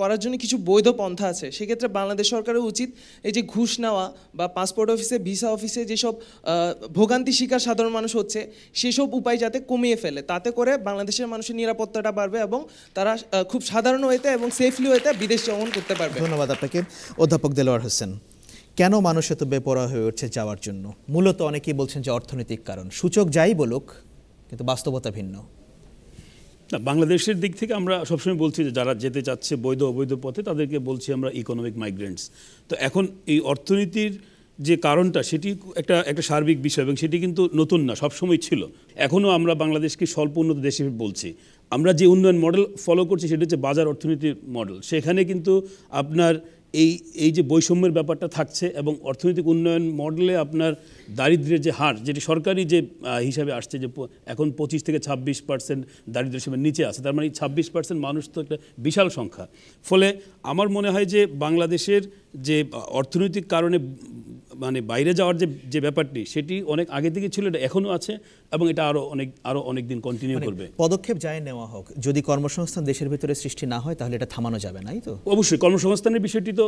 করার জন্য কিছু বৈধ পন্থা আছে সেক্ষেত্রে বাংলাদেশ সরকারের উচিত এই যে ঘুষ নেওয়া বা পাসপোর্ট অফিসে ভিসা অফিসে যেসব ভোগান্তি শিকার সাধারণ মানুষ হচ্ছে সেসব উপায় যাতে কমিয়ে ফেলে তাতে করে বাংলাদেশের মানুষের নিরাপত্তাটা বাড়বে এবং তারা খুব সাধারণ হইতে এবং সেফলি হইতে বিদেশ ভ্রমণ করতে পারবে ধন্যবাদ আপনাকে অধ্যাপক দেলোয়ার হোসেন কেন মানুষ এত বেপরোয়া হয়ে উঠছে যাওয়ার জন্য মূলত অনেকেই বলছেন যে অর্থনৈতিক কারণ সূচক যাই বলুক কিন্তু বাস্তবতা ভিন্ন না বাংলাদেশের দিক থেকে আমরা সবসময় বলছি যে যারা যেতে চাচ্ছে বৈধ অবৈধ পথে তাদেরকে বলছি আমরা ইকোনমিক মাইগ্রেন্টস তো এখন এই অর্থনীতির যে কারণটা সেটি একটা একটা সার্বিক বিষয় এবং সেটি কিন্তু নতুন না সবসময় ছিল এখনও আমরা বাংলাদেশকে স্বল্প উন্নত দেশ হিসেবে বলছি আমরা যে উন্নয়ন মডেল ফলো করছি সেটা হচ্ছে বাজার অর্থনীতির মডেল সেখানে কিন্তু আপনার এই এই যে বৈষম্যের ব্যাপারটা থাকছে এবং অর্থনৈতিক উন্নয়ন মডেলে আপনার দারিদ্রের যে হার যেটি সরকারি যে হিসাবে আসছে যে এখন পঁচিশ থেকে ছাব্বিশ পার্সেন্ট দারিদ্র হিসেবে নিচে আছে তার মানে ছাব্বিশ পার্সেন্ট মানুষ তো একটা বিশাল সংখ্যা ফলে আমার মনে হয় যে বাংলাদেশের যে অর্থনৈতিক কারণে মানে বাইরে যাওয়ার যে যে ব্যাপারটি সেটি অনেক আগে থেকে ছিল এটা এখনও আছে এবং এটা আরও অনেক আরও অনেক দিন কন্টিনিউ মানে করবে পদক্ষেপ যাই নেওয়া হোক যদি কর্মসংস্থান দেশের ভিতরে সৃষ্টি না হয় তাহলে এটা থামানো যাবে নাই তো অবশ্যই কর্মসংস্থানের বিষয়টি তো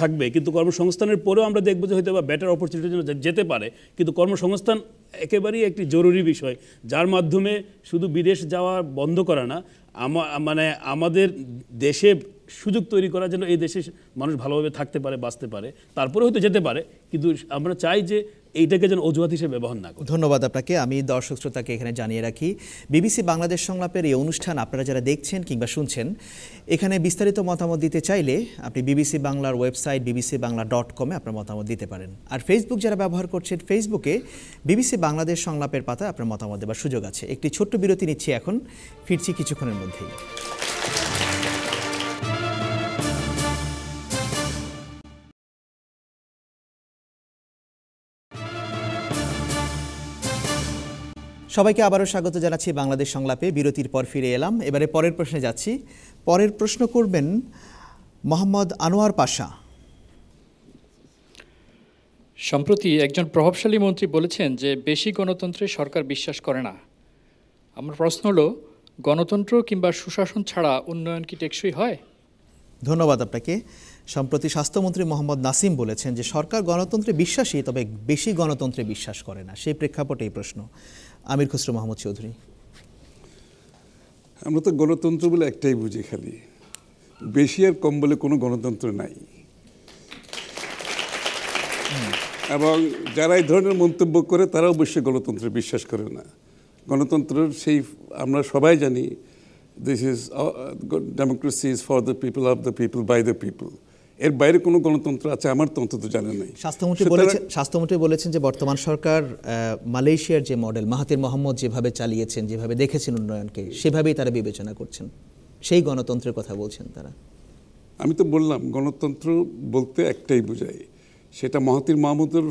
থাকবে কিন্তু কর্মসংস্থানের পরেও আমরা দেখবো যে হয়তো বা বেটার অপরচুনিটির জন্য যেতে পারে কিন্তু কর্মসংস্থান একেবারেই একটি জরুরি বিষয় যার মাধ্যমে শুধু বিদেশ যাওয়া বন্ধ করা না মানে আমাদের দেশে সুযোগ তৈরি করা যেন এই দেশে মানুষ ভালোভাবে থাকতে পারে বাঁচতে পারে তারপরে হয়তো যেতে পারে কিন্তু আমরা চাই যে এইটাকে যেন অজুহাত হিসেবে ব্যবহার না করি ধন্যবাদ আপনাকে আমি দর্শক শ্রোতাকে এখানে জানিয়ে রাখি বিবিসি বাংলাদেশ সংলাপের এই অনুষ্ঠান আপনারা যারা দেখছেন কিংবা শুনছেন এখানে বিস্তারিত মতামত দিতে চাইলে আপনি বিবিসি বাংলার ওয়েবসাইট বিবিসি বাংলা ডট কমে আপনার মতামত দিতে পারেন আর ফেসবুক যারা ব্যবহার করছেন ফেসবুকে বিবিসি বাংলাদেশ সংলাপের পাতা আপনার মতামত দেওয়ার সুযোগ আছে একটি ছোট্ট বিরতি নিচ্ছি এখন ফিরছি কিছুক্ষণের মধ্যেই সবাইকে আবারও স্বাগত জানাচ্ছি বাংলাদেশ সংলাপে বিরতির পর ফিরে এলাম এবারে পরের প্রশ্নে যাচ্ছি পরের প্রশ্ন করবেন মোহাম্মদ আনোয়ার পাশা সম্প্রতি একজন প্রভাবশালী মন্ত্রী বলেছেন যে বেশি গণতন্ত্রে সরকার বিশ্বাস করে না আমার প্রশ্ন হলো গণতন্ত্র কিংবা সুশাসন ছাড়া উন্নয়ন কি টেকসই হয় ধন্যবাদ আপনাকে সম্প্রতি স্বাস্থ্যমন্ত্রী মোহাম্মদ নাসিম বলেছেন যে সরকার গণতন্ত্রে বিশ্বাসী তবে বেশি গণতন্ত্রে বিশ্বাস করে না সেই প্রেক্ষাপটে এই প্রশ্ন আমির খসরু মাহমুদ চৌধুরী আমরা তো গণতন্ত্র বলে একটাই বুঝি খালি বেশি আর কম বলে কোনো গণতন্ত্র নাই এবং যারা এই ধরনের মন্তব্য করে তারা অবশ্যই গণতন্ত্রে বিশ্বাস করে না গণতন্ত্রের সেই আমরা সবাই জানি this is democracy is for the people of the people by the people এর বাইরে কোনো গণতন্ত্র আছে আমার তো জানা নাই স্বাস্থ্যমন্ত্রী বলেছেন স্বাস্থ্যমন্ত্রী বলেছেন যে বর্তমান সরকার মালয়েশিয়ার যে মডেল মাহাতির মোহাম্মদ যেভাবে চালিয়েছেন যেভাবে দেখেছেন উন্নয়নকে সেভাবেই তারা বিবেচনা করছেন সেই গণতন্ত্রের কথা বলছেন তারা আমি তো বললাম গণতন্ত্র বলতে একটাই বোঝায় সেটা মাহাতির মাহমুদের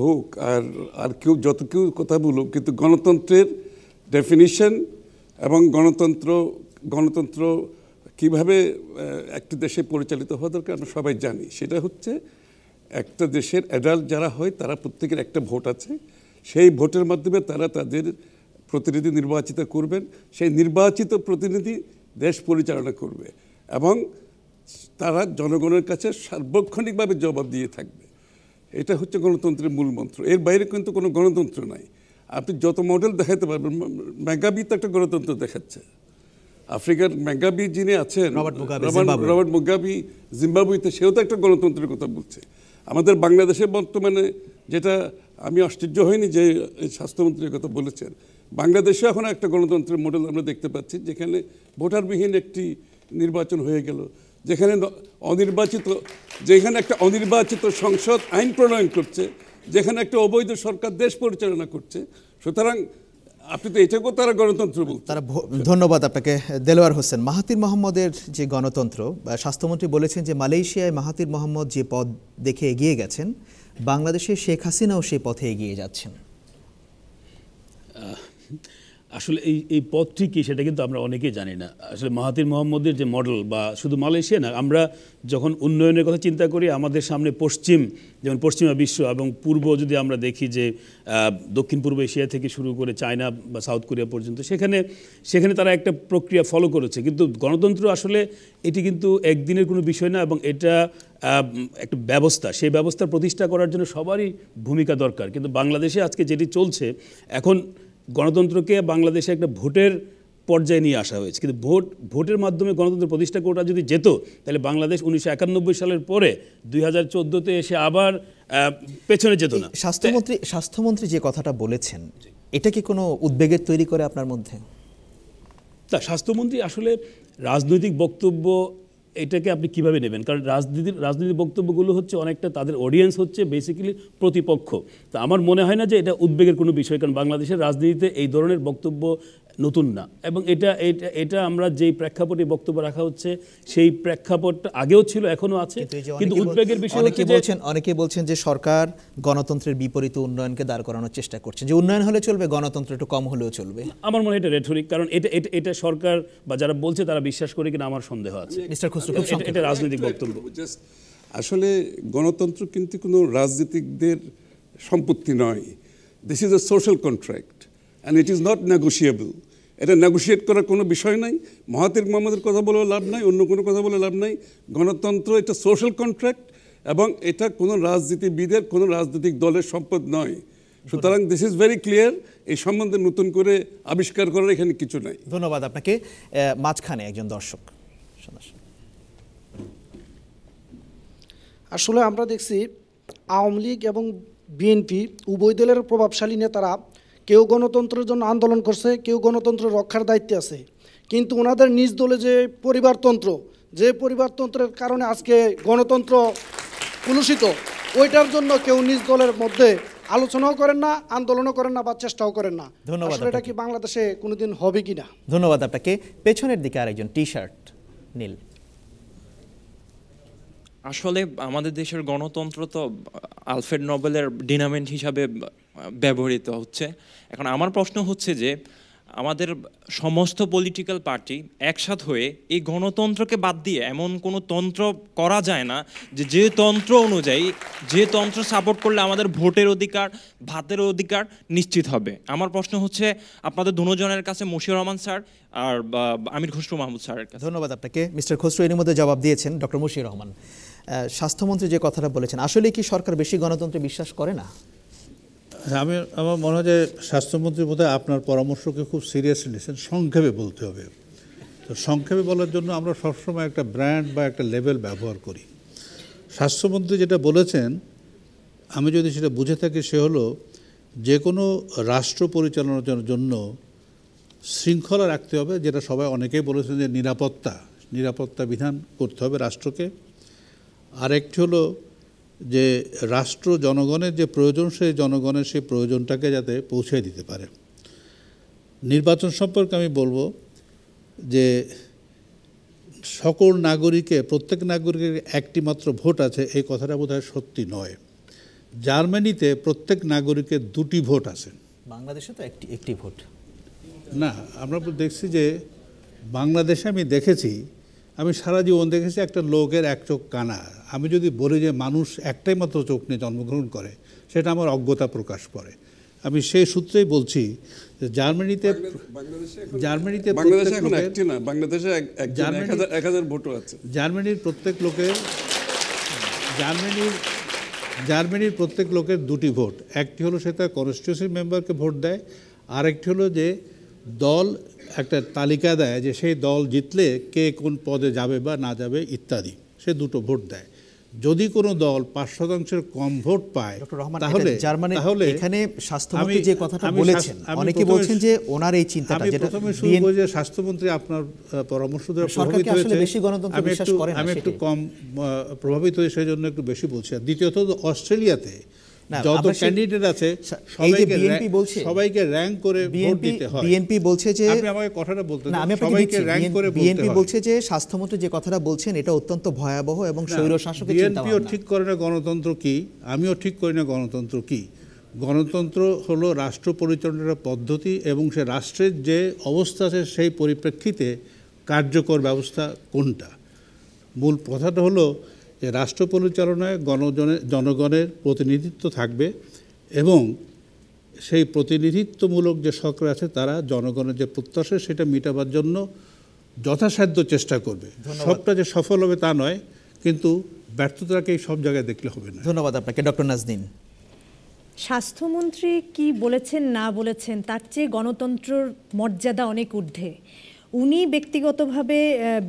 হোক আর আর কেউ যত কেউ কথা বলুক কিন্তু গণতন্ত্রের ডেফিনিশন এবং গণতন্ত্র গণতন্ত্র কিভাবে একটি দেশে পরিচালিত হওয়া দরকার আমরা সবাই জানি সেটা হচ্ছে একটা দেশের অ্যাডাল্ট যারা হয় তারা প্রত্যেকের একটা ভোট আছে সেই ভোটের মাধ্যমে তারা তাদের প্রতিনিধি নির্বাচিত করবেন সেই নির্বাচিত প্রতিনিধি দেশ পরিচালনা করবে এবং তারা জনগণের কাছে সার্বক্ষণিকভাবে জবাব দিয়ে থাকবে এটা হচ্ছে গণতন্ত্রের মূল মন্ত্র এর বাইরে কিন্তু কোনো গণতন্ত্র নাই আপনি যত মডেল দেখাতে পারবেন মেগাবি তো একটা গণতন্ত্র দেখাচ্ছে আফ্রিকার মেগাবি যিনি আছেন রবার্ট মুগাবি জিম্বাবুইতে সেও তো একটা গণতন্ত্রের কথা বলছে আমাদের বাংলাদেশে বর্তমানে যেটা আমি আশ্চর্য হয়নি যে স্বাস্থ্যমন্ত্রীর কথা বলেছেন বাংলাদেশে এখন একটা গণতন্ত্রের মডেল আমরা দেখতে পাচ্ছি যেখানে ভোটারবিহীন একটি নির্বাচন হয়ে গেল যেখানে অনির্বাচিত যেখানে একটা অনির্বাচিত সংসদ আইন প্রণয়ন করছে যেখানে একটা অবৈধ সরকার দেশ পরিচালনা করছে সুতরাং আপনি তো এটাকেও তারা গণতন্ত্র তারা ধন্যবাদ আপনাকে দেলোয়ার হোসেন মাহাতির মোহাম্মদের যে গণতন্ত্র স্বাস্থ্যমন্ত্রী বলেছেন যে মালয়েশিয়ায় মাহাতির মোহাম্মদ যে পদ দেখে এগিয়ে গেছেন বাংলাদেশে শেখ হাসিনাও সেই পথে এগিয়ে যাচ্ছেন আসলে এই এই পথটি কী সেটা কিন্তু আমরা অনেকেই জানি না আসলে মাহাতির মোহাম্মদের যে মডেল বা শুধু মালয়েশিয়া না আমরা যখন উন্নয়নের কথা চিন্তা করি আমাদের সামনে পশ্চিম যেমন পশ্চিমা বিশ্ব এবং পূর্ব যদি আমরা দেখি যে দক্ষিণ পূর্ব এশিয়া থেকে শুরু করে চায়না বা সাউথ কোরিয়া পর্যন্ত সেখানে সেখানে তারা একটা প্রক্রিয়া ফলো করেছে কিন্তু গণতন্ত্র আসলে এটি কিন্তু একদিনের কোনো বিষয় না এবং এটা একটা ব্যবস্থা সেই ব্যবস্থা প্রতিষ্ঠা করার জন্য সবারই ভূমিকা দরকার কিন্তু বাংলাদেশে আজকে যেটি চলছে এখন গণতন্ত্রকে বাংলাদেশে একটা ভোটের পর্যায়ে নিয়ে আসা হয়েছে কিন্তু ভোট ভোটের মাধ্যমে গণতন্ত্র প্রতিষ্ঠা করাটা যদি যেত তাহলে বাংলাদেশ উনিশশো সালের পরে দুই হাজার এসে আবার পেছনে যেত না স্বাস্থ্যমন্ত্রী স্বাস্থ্যমন্ত্রী যে কথাটা বলেছেন এটা কি কোনো উদ্বেগের তৈরি করে আপনার মধ্যে তা স্বাস্থ্যমন্ত্রী আসলে রাজনৈতিক বক্তব্য এটাকে আপনি কিভাবে নেবেন কারণ রাজনীতির রাজনীতির বক্তব্যগুলো হচ্ছে অনেকটা তাদের অডিয়েন্স হচ্ছে বেসিক্যালি প্রতিপক্ষ তা আমার মনে হয় না যে এটা উদ্বেগের কোনো বিষয় কারণ বাংলাদেশের রাজনীতিতে এই ধরনের বক্তব্য নতুন না এবং এটা এটা এটা আমরা যেই প্রেক্ষাপটে বক্তব্য রাখা হচ্ছে সেই প্রেক্ষাপট আগেও ছিল এখনো আছে কিন্তু উদ্বেগের বিষয় অনেকে বলছেন অনেকে বলছেন যে সরকার গণতন্ত্রের বিপরীত উন্নয়নকে দাঁড় করানোর চেষ্টা করছে যে উন্নয়ন হলে চলবে গণতন্ত্র একটু কম হলেও চলবে আমার মনে হয় এটা রেথরিক কারণ এটা এটা সরকার বা যারা বলছে তারা বিশ্বাস করে কিনা আমার সন্দেহ আছে মিস্টার খুসরু এটা রাজনৈতিক বক্তব্য আসলে গণতন্ত্র কিন্তু কোনো রাজনীতিকদের সম্পত্তি নয় this is a social contract and it is not negotiable এটা নেগোসিয়েট করার কোনো বিষয় নাই মহাতির মোহাম্মদের কথা বলে লাভ নাই অন্য কোনো কথা বলে লাভ নাই গণতন্ত্র এটা সোশ্যাল কন্ট্রাক্ট এবং এটা কোনো রাজনীতিবিদের কোনো রাজনৈতিক দলের সম্পদ নয় সুতরাং দিস ইজ ভেরি ক্লিয়ার এই সম্বন্ধে নতুন করে আবিষ্কার করার এখানে কিছু নাই ধন্যবাদ আপনাকে মাঝখানে একজন দর্শক আসলে আমরা দেখছি আওয়ামী লীগ এবং বিএনপি উভয় দলের প্রভাবশালী নেতারা কেউ গণতন্ত্রের জন্য আন্দোলন করছে কেউ গণতন্ত্র রক্ষার দায়িত্বে আছে কিন্তু ওনাদের নিজ দলে যে পরিবারতন্ত্র যে পরিবারতন্ত্রের কারণে আজকে গণতন্ত্র কলুষিত ওইটার জন্য কেউ নিজ দলের মধ্যে আলোচনাও করেন না আন্দোলনও করেন না বা চেষ্টাও করেন না ধন্যবাদ এটা কি বাংলাদেশে কোনোদিন হবে কি না ধন্যবাদ আপনাকে পেছনের দিকে আরেকজন টি শার্ট নীল আসলে আমাদের দেশের গণতন্ত্র তো আলফ্রেড নোবেলের ডিনামেন্ট হিসাবে ব্যবহৃত হচ্ছে এখন আমার প্রশ্ন হচ্ছে যে আমাদের সমস্ত পলিটিক্যাল পার্টি একসাথ হয়ে এই গণতন্ত্রকে বাদ দিয়ে এমন কোনো তন্ত্র করা যায় না যে যে তন্ত্র অনুযায়ী যে তন্ত্র সাপোর্ট করলে আমাদের ভোটের অধিকার ভাতের অধিকার নিশ্চিত হবে আমার প্রশ্ন হচ্ছে আপনাদের দুজনের কাছে মশিউর রহমান স্যার আর আমির খসরু মাহমুদ স্যার ধন্যবাদ আপনাকে মিস্টার খসরু এর মধ্যে জবাব দিয়েছেন ডক্টর মশিউর রহমান স্বাস্থ্যমন্ত্রী যে কথাটা বলেছেন আসলে কি সরকার বেশি গণতন্ত্রে বিশ্বাস করে না হ্যাঁ, আমি আমার মনে হয় যে স্বাস্থ্যমন্ত্রী বোধহয় আপনার পরামর্শকে খুব সিরিয়াসলি নিয়েছেন সংক্ষেপে বলতে হবে তো সংক্ষেপে বলার জন্য আমরা সবসময় একটা ব্র্যান্ড বা একটা লেভেল ব্যবহার করি স্বাস্থ্যমন্ত্রী যেটা বলেছেন আমি যদি সেটা বুঝে থাকি সে হলো যে কোনো রাষ্ট্র পরিচালনার জন্য শৃঙ্খলা রাখতে হবে যেটা সবাই অনেকেই বলেছেন যে নিরাপত্তা নিরাপত্তা বিধান করতে হবে রাষ্ট্রকে আরেকটি হলো যে রাষ্ট্র জনগণের যে প্রয়োজন সেই জনগণের সেই প্রয়োজনটাকে যাতে পৌঁছে দিতে পারে নির্বাচন সম্পর্কে আমি বলবো যে সকল নাগরিকে প্রত্যেক নাগরিকের একটি মাত্র ভোট আছে এই কথাটা বোধ সত্যি নয় জার্মানিতে প্রত্যেক নাগরিকের দুটি ভোট আছে বাংলাদেশে তো একটি একটি ভোট না আমরা দেখছি যে বাংলাদেশে আমি দেখেছি আমি সারা জীবন দেখেছি একটা লোকের এক চোখ কানা আমি যদি বলি যে মানুষ একটাই মাত্র চোখ নিয়ে জন্মগ্রহণ করে সেটা আমার অজ্ঞতা প্রকাশ করে আমি সেই সূত্রেই বলছি জার্মানিতে জার্মানিতে জার্মানির প্রত্যেক লোকের জার্মানির জার্মানির প্রত্যেক লোকের দুটি ভোট একটি হলো সে তার কনস্টিটিউশন মেম্বারকে ভোট দেয় আরেকটি হলো যে দল একটা তালিকা দেয় যে সেই দল জিতলে কে কোন পদে যাবে বা না যাবে ইত্যাদি সে দুটো ভোট দেয় যদি কোনো দল পাঁচ শতাংশের কম ভোট পায় তাহলে জার্মানি তাহলে এখানে স্বাস্থ্যমন্ত্রী যে কথাটা বলেছেন অনেকে বলছেন যে ওনার এই চিন্তাটা যেটা প্রথমে শুনবো যে স্বাস্থ্যমন্ত্রী আপনার পরামর্শ দ্বারা প্রভাবিত হয়েছে বেশি গণতন্ত্র বিশ্বাস করেন আমি একটু কম প্রভাবিত হয়ে সেই জন্য একটু বেশি বলছি দ্বিতীয়ত অস্ট্রেলিয়াতে যত ক্যান্ডিডেট আছে সবাইকে র‍্যাঙ্ক করে ভোট দিতে হয় বিএনপি বলছে যে আপনি আমাকে কথাটা বলতে না আমি বিএনপি বলছে যে যে কথাটা বলছেন এটা অত্যন্ত ভয়াবহ এবং স্বৈরশাসকের চিন্তা বিএনপিও ঠিক করে না গণতন্ত্র কি আমিও ঠিক করি না গণতন্ত্র কি গণতন্ত্র হলো রাষ্ট্র পরিচালনার পদ্ধতি এবং সে রাষ্ট্রের যে অবস্থা আছে সেই পরিপ্রেক্ষিতে কার্যকর ব্যবস্থা কোনটা মূল কথাটা হলো যে রাষ্ট্র পরিচালনায় গণজনের জনগণের প্রতিনিধিত্ব থাকবে এবং সেই প্রতিনিধিত্বমূলক যে সরকার আছে তারা জনগণের যে প্রত্যাশা সেটা মেটাবার জন্য যথাসাধ্য চেষ্টা করবে সবটা যে সফল হবে তা নয় কিন্তু ব্যর্থতাকে সব জায়গায় দেখলে হবে না ধন্যবাদ আপনাকে ডক্টর নাজদিন স্বাস্থ্যমন্ত্রী কি বলেছেন না বলেছেন তার চেয়ে গণতন্ত্রর মর্যাদা অনেক ঊর্ধ্বে উনি ব্যক্তিগতভাবে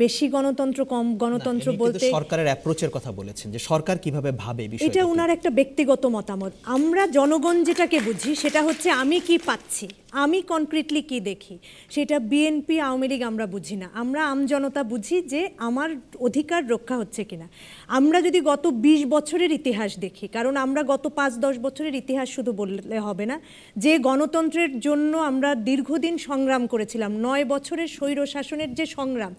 বেশি গণতন্ত্র কম গণতন্ত্র বলতে সরকারের অ্যাপ্রোচের কথা বলেছেন যে সরকার কিভাবে ভাবে এটা ওনার একটা ব্যক্তিগত মতামত আমরা জনগণ যেটাকে বুঝি সেটা হচ্ছে আমি কি পাচ্ছি আমি কনক্রিটলি কি দেখি সেটা বিএনপি আওয়ামী লীগ আমরা বুঝি না আমরা আমজনতা বুঝি যে আমার অধিকার রক্ষা হচ্ছে কিনা আমরা যদি গত ২০ বছরের ইতিহাস দেখি কারণ আমরা গত পাঁচ দশ বছরের ইতিহাস শুধু বললে হবে না যে গণতন্ত্রের জন্য আমরা দীর্ঘদিন সংগ্রাম করেছিলাম নয় বছরের স্বৈর শাসনের যে সংগ্রাম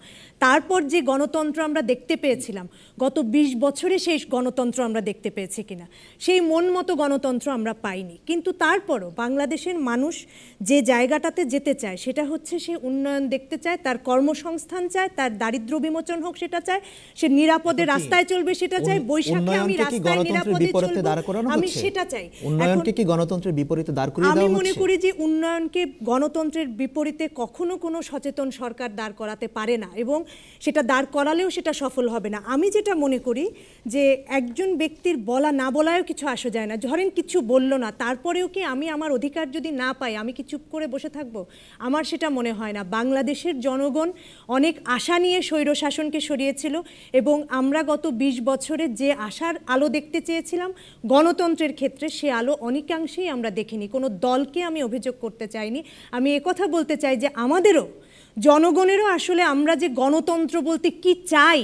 তারপর যে গণতন্ত্র আমরা দেখতে পেয়েছিলাম গত ২০ বছরে সেই গণতন্ত্র আমরা দেখতে পেয়েছি কিনা সেই মন মতো গণতন্ত্র আমরা পাইনি কিন্তু তারপরও বাংলাদেশের মানুষ যে জায়গাটাতে যেতে চায় সেটা হচ্ছে সে উন্নয়ন দেখতে চায় তার কর্মসংস্থান চায় তার দারিদ্র বিমোচন হোক সেটা চায় সে নিরাপদে রাস্তায় চলবে সেটা চায় বৈশাখে আমি সেটা চাই উন্নয়নকে কি গণতন্ত্রের বিপরীতে দাঁড় করিয়ে দেওয়া আমি মনে করি যে উন্নয়নকে গণতন্ত্রের বিপরীতে কখনো কোনো সচেতন সরকার দাঁড় করাতে পারে না এবং সেটা দাঁড় করালেও সেটা সফল হবে না আমি যেটা মনে করি যে একজন ব্যক্তির বলা না বলায়ও কিছু আসা যায় না ধরেন কিছু বলল না তারপরেও কি আমি আমার অধিকার যদি না পাই আমি কিছু চুপ করে বসে থাকব আমার সেটা মনে হয় না বাংলাদেশের জনগণ অনেক আশা নিয়ে স্বৈর শাসনকে সরিয়েছিল এবং আমরা গত ২০ বছরে যে আশার আলো দেখতে চেয়েছিলাম গণতন্ত্রের ক্ষেত্রে সে আলো অনেকাংশেই আমরা দেখিনি কোনো দলকে আমি অভিযোগ করতে চাইনি আমি কথা বলতে চাই যে আমাদেরও জনগণেরও আসলে আমরা যে গণতন্ত্র বলতে কি চাই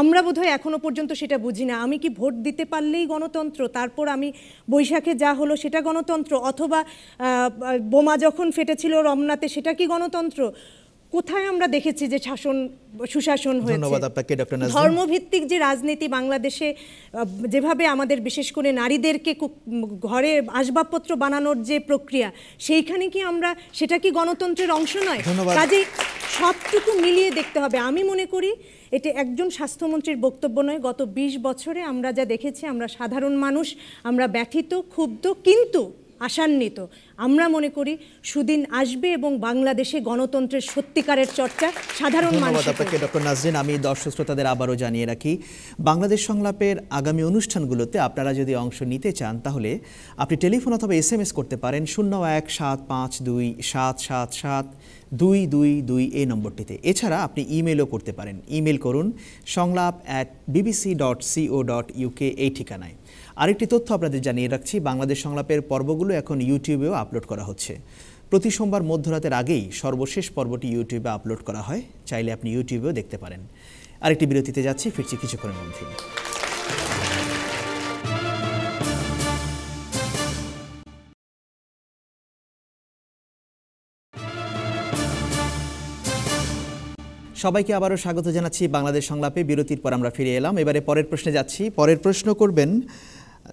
আমরা বোধহয় এখনও পর্যন্ত সেটা বুঝি না আমি কি ভোট দিতে পারলেই গণতন্ত্র তারপর আমি বৈশাখে যা হলো সেটা গণতন্ত্র অথবা বোমা যখন ফেটেছিল রমনাতে সেটা কি গণতন্ত্র কোথায় আমরা দেখেছি যে শাসন সুশাসন হয়েছে ধন্যবাদ আপনাকে ডক্টর ধর্মভিত্তিক যে রাজনীতি বাংলাদেশে যেভাবে আমাদের বিশেষ করে নারীদেরকে ঘরে আসবাবপত্র বানানোর যে প্রক্রিয়া সেইখানে কি আমরা সেটা কি গণতন্ত্রের অংশ নয় কাজেই সবটুকু মিলিয়ে দেখতে হবে আমি মনে করি এটি একজন স্বাস্থ্যমন্ত্রীর বক্তব্য নয় গত ২০ বছরে আমরা যা দেখেছি আমরা সাধারণ মানুষ আমরা ব্যথিত ক্ষুব্ধ কিন্তু আশান্বিত আমরা মনে করি সুদিন আসবে এবং বাংলাদেশে গণতন্ত্রের সত্যিকারের চর্চা সাধারণ মানুষ আপনাকে ডক্টর নাজরিন আমি দর্শক শ্রোতাদের আবারও জানিয়ে রাখি বাংলাদেশ সংলাপের আগামী অনুষ্ঠানগুলোতে আপনারা যদি অংশ নিতে চান তাহলে আপনি টেলিফোন অথবা এস এম এস করতে পারেন শূন্য এক সাত পাঁচ দুই সাত সাত সাত দুই দুই দুই এ নম্বরটিতে এছাড়া আপনি ইমেলও করতে পারেন ইমেল করুন Sanglap at BBC dot co dot UK এই ঠিকানায় আরেকটি তথ্য আপনাদের জানিয়ে রাখছি বাংলাদেশ সংলাপের পর্বগুলো এখন ইউটিউবেও আপলোড করা হচ্ছে প্রতি সোমবার মধ্যরাতের আগেই সর্বশেষ পর্বটি ইউটিউবে আপলোড করা হয় চাইলে আপনি ইউটিউবেও দেখতে পারেন আরেকটি বিরতিতে যাচ্ছি ফিরছি কিছুক্ষণের মধ্যে সবাইকে আবারও স্বাগত জানাচ্ছি বাংলাদেশ সংলাপে বিরতির পর আমরা ফিরে এলাম এবারে পরের প্রশ্নে যাচ্ছি পরের প্রশ্ন করবেন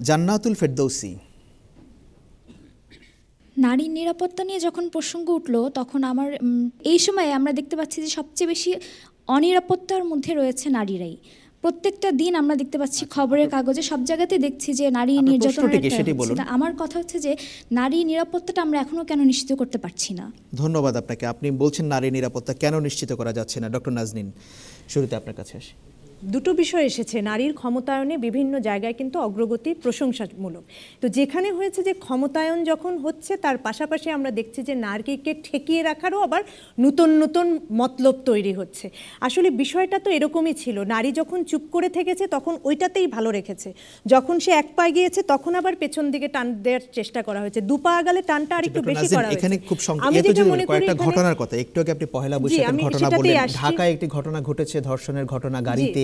জান্নাতুল ফেরদৌসি নারীর নিরাপত্তা নিয়ে যখন প্রসঙ্গ উঠল তখন আমার এই সময়ে আমরা দেখতে পাচ্ছি যে সবচেয়ে বেশি অনিরাপত্তার মধ্যে রয়েছে নারীরাই প্রত্যেকটা দিন আমরা দেখতে পাচ্ছি আচ্ছা, খবরের কাগজে সব জায়গাতে দেখছি যে নারী নির্যাতন আমার কথা হচ্ছে যে নারী নিরাপত্তাটা আমরা এখনো কেন নিশ্চিত করতে পারছি না ধন্যবাদ আপনাকে আপনি বলছেন নারী নিরাপত্তা কেন নিশ্চিত করা যাচ্ছে না ডক্টর নাজনিন শুরুতে আপনার কাছে আসি দুটো বিষয় এসেছে নারীর ক্ষমতায়নে বিভিন্ন জায়গায় কিন্তু অগ্রগতি প্রশংসামূলক তো যেখানে হয়েছে যে ক্ষমতায়ন যখন হচ্ছে তার পাশাপাশি আমরা দেখছি যে নারীকে ঠেকিয়ে রাখারও আবার নতুন নতুন মতলব তৈরি হচ্ছে আসলে বিষয়টা তো এরকমই ছিল নারী যখন চুপ করে থেকেছে তখন ওইটাতেই ভালো রেখেছে যখন সে এক পা গিয়েছে তখন আবার পেছন দিকে টান দেওয়ার চেষ্টা করা হয়েছে দু পা আগালে টানটা আর একটু আচ্ছা, বেশি করা হয়েছে এখানে খুব সংক্ষেপে কয়েকটা ঘটনার কথা একটু আগে আপনি পহেলা বৈশাখের ঘটনা বললেন ঢাকায় একটি ঘটনা ঘটেছে ধর্ষণের ঘটনা গাড়িতে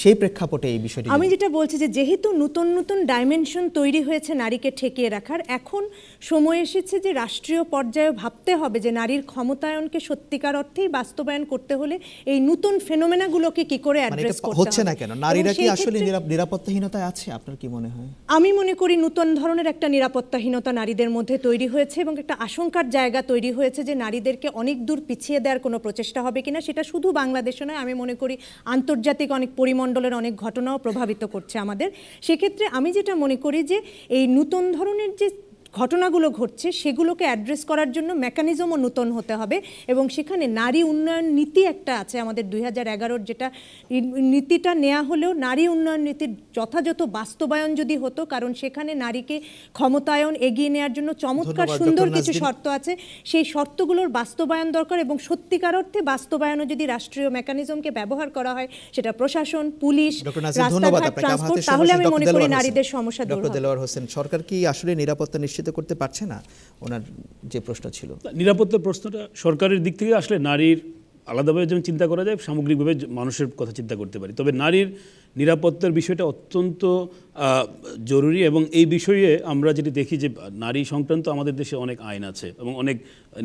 সেই প্রেক্ষাপটে এই বিষয়টি আমি যেটা বলছি যে যেহেতু নতুন নতুন ডাইমেনশন তৈরি হয়েছে নারীকে ঠেকিয়ে রাখার এখন সময় এসেছে যে রাষ্ট্রীয় পর্যায়ে ভাবতে হবে যে নারীর ক্ষমতায়নকে সত্যিকার অর্থেই বাস্তবায়ন করতে হলে এই নতুন ফেনোমেনাগুলোকে কি করে অ্যাড্রেস মানে করতে হচ্ছে না কেন নারীরা কি আসলে নিরাপত্তাহীনতায় আছে আপনার কি মনে হয় আমি মনে করি নতুন ধরনের একটা নিরাপত্তাহীনতা নারীদের মধ্যে তৈরি হয়েছে এবং একটা আশঙ্কার জায়গা তৈরি হয়েছে যে নারীদেরকে অনেক দূর পিছিয়ে দেওয়ার কোনো প্রচেষ্টা হবে কিনা সেটা শুধু বাংলাদেশে নয় আমি মনে করি আন্তর্জাতিক অনেক পরিমাণ পরিমণ্ডলের অনেক ঘটনাও প্রভাবিত করছে আমাদের সেক্ষেত্রে আমি যেটা মনে করি যে এই নতুন ধরনের যে ঘটনাগুলো ঘটছে সেগুলোকে অ্যাড্রেস করার জন্য মেকানিজমও নূতন হতে হবে এবং সেখানে নারী উন্নয়ন নীতি একটা আছে আমাদের দুই হাজার এগারোর যেটা নীতিটা নেওয়া হলেও নারী উন্নয়ন নীতির যথাযথ বাস্তবায়ন যদি হতো কারণ সেখানে নারীকে ক্ষমতায়ন এগিয়ে নেওয়ার জন্য চমৎকার সুন্দর কিছু শর্ত আছে সেই শর্তগুলোর বাস্তবায়ন দরকার এবং সত্যিকার অর্থে বাস্তবায়নও যদি রাষ্ট্রীয় মেকানিজমকে ব্যবহার করা হয় সেটা প্রশাসন পুলিশ রাস্তাঘাট ট্রান্সপোর্ট তাহলে আমি মনে করি নারীদের সমস্যা দূর হোসেন সরকার কি আসলে নিরাপত্তা নিশ্চিত নিশ্চিত করতে পারছে না ওনার যে প্রশ্ন ছিল নিরাপত্তার প্রশ্নটা সরকারের দিক থেকে আসলে নারীর আলাদাভাবে যেমন চিন্তা করা যায় সামগ্রিকভাবে মানুষের কথা চিন্তা করতে পারি তবে নারীর নিরাপত্তার বিষয়টা অত্যন্ত জরুরি এবং এই বিষয়ে আমরা যেটি দেখি যে নারী সংক্রান্ত আমাদের দেশে অনেক আইন আছে এবং অনেক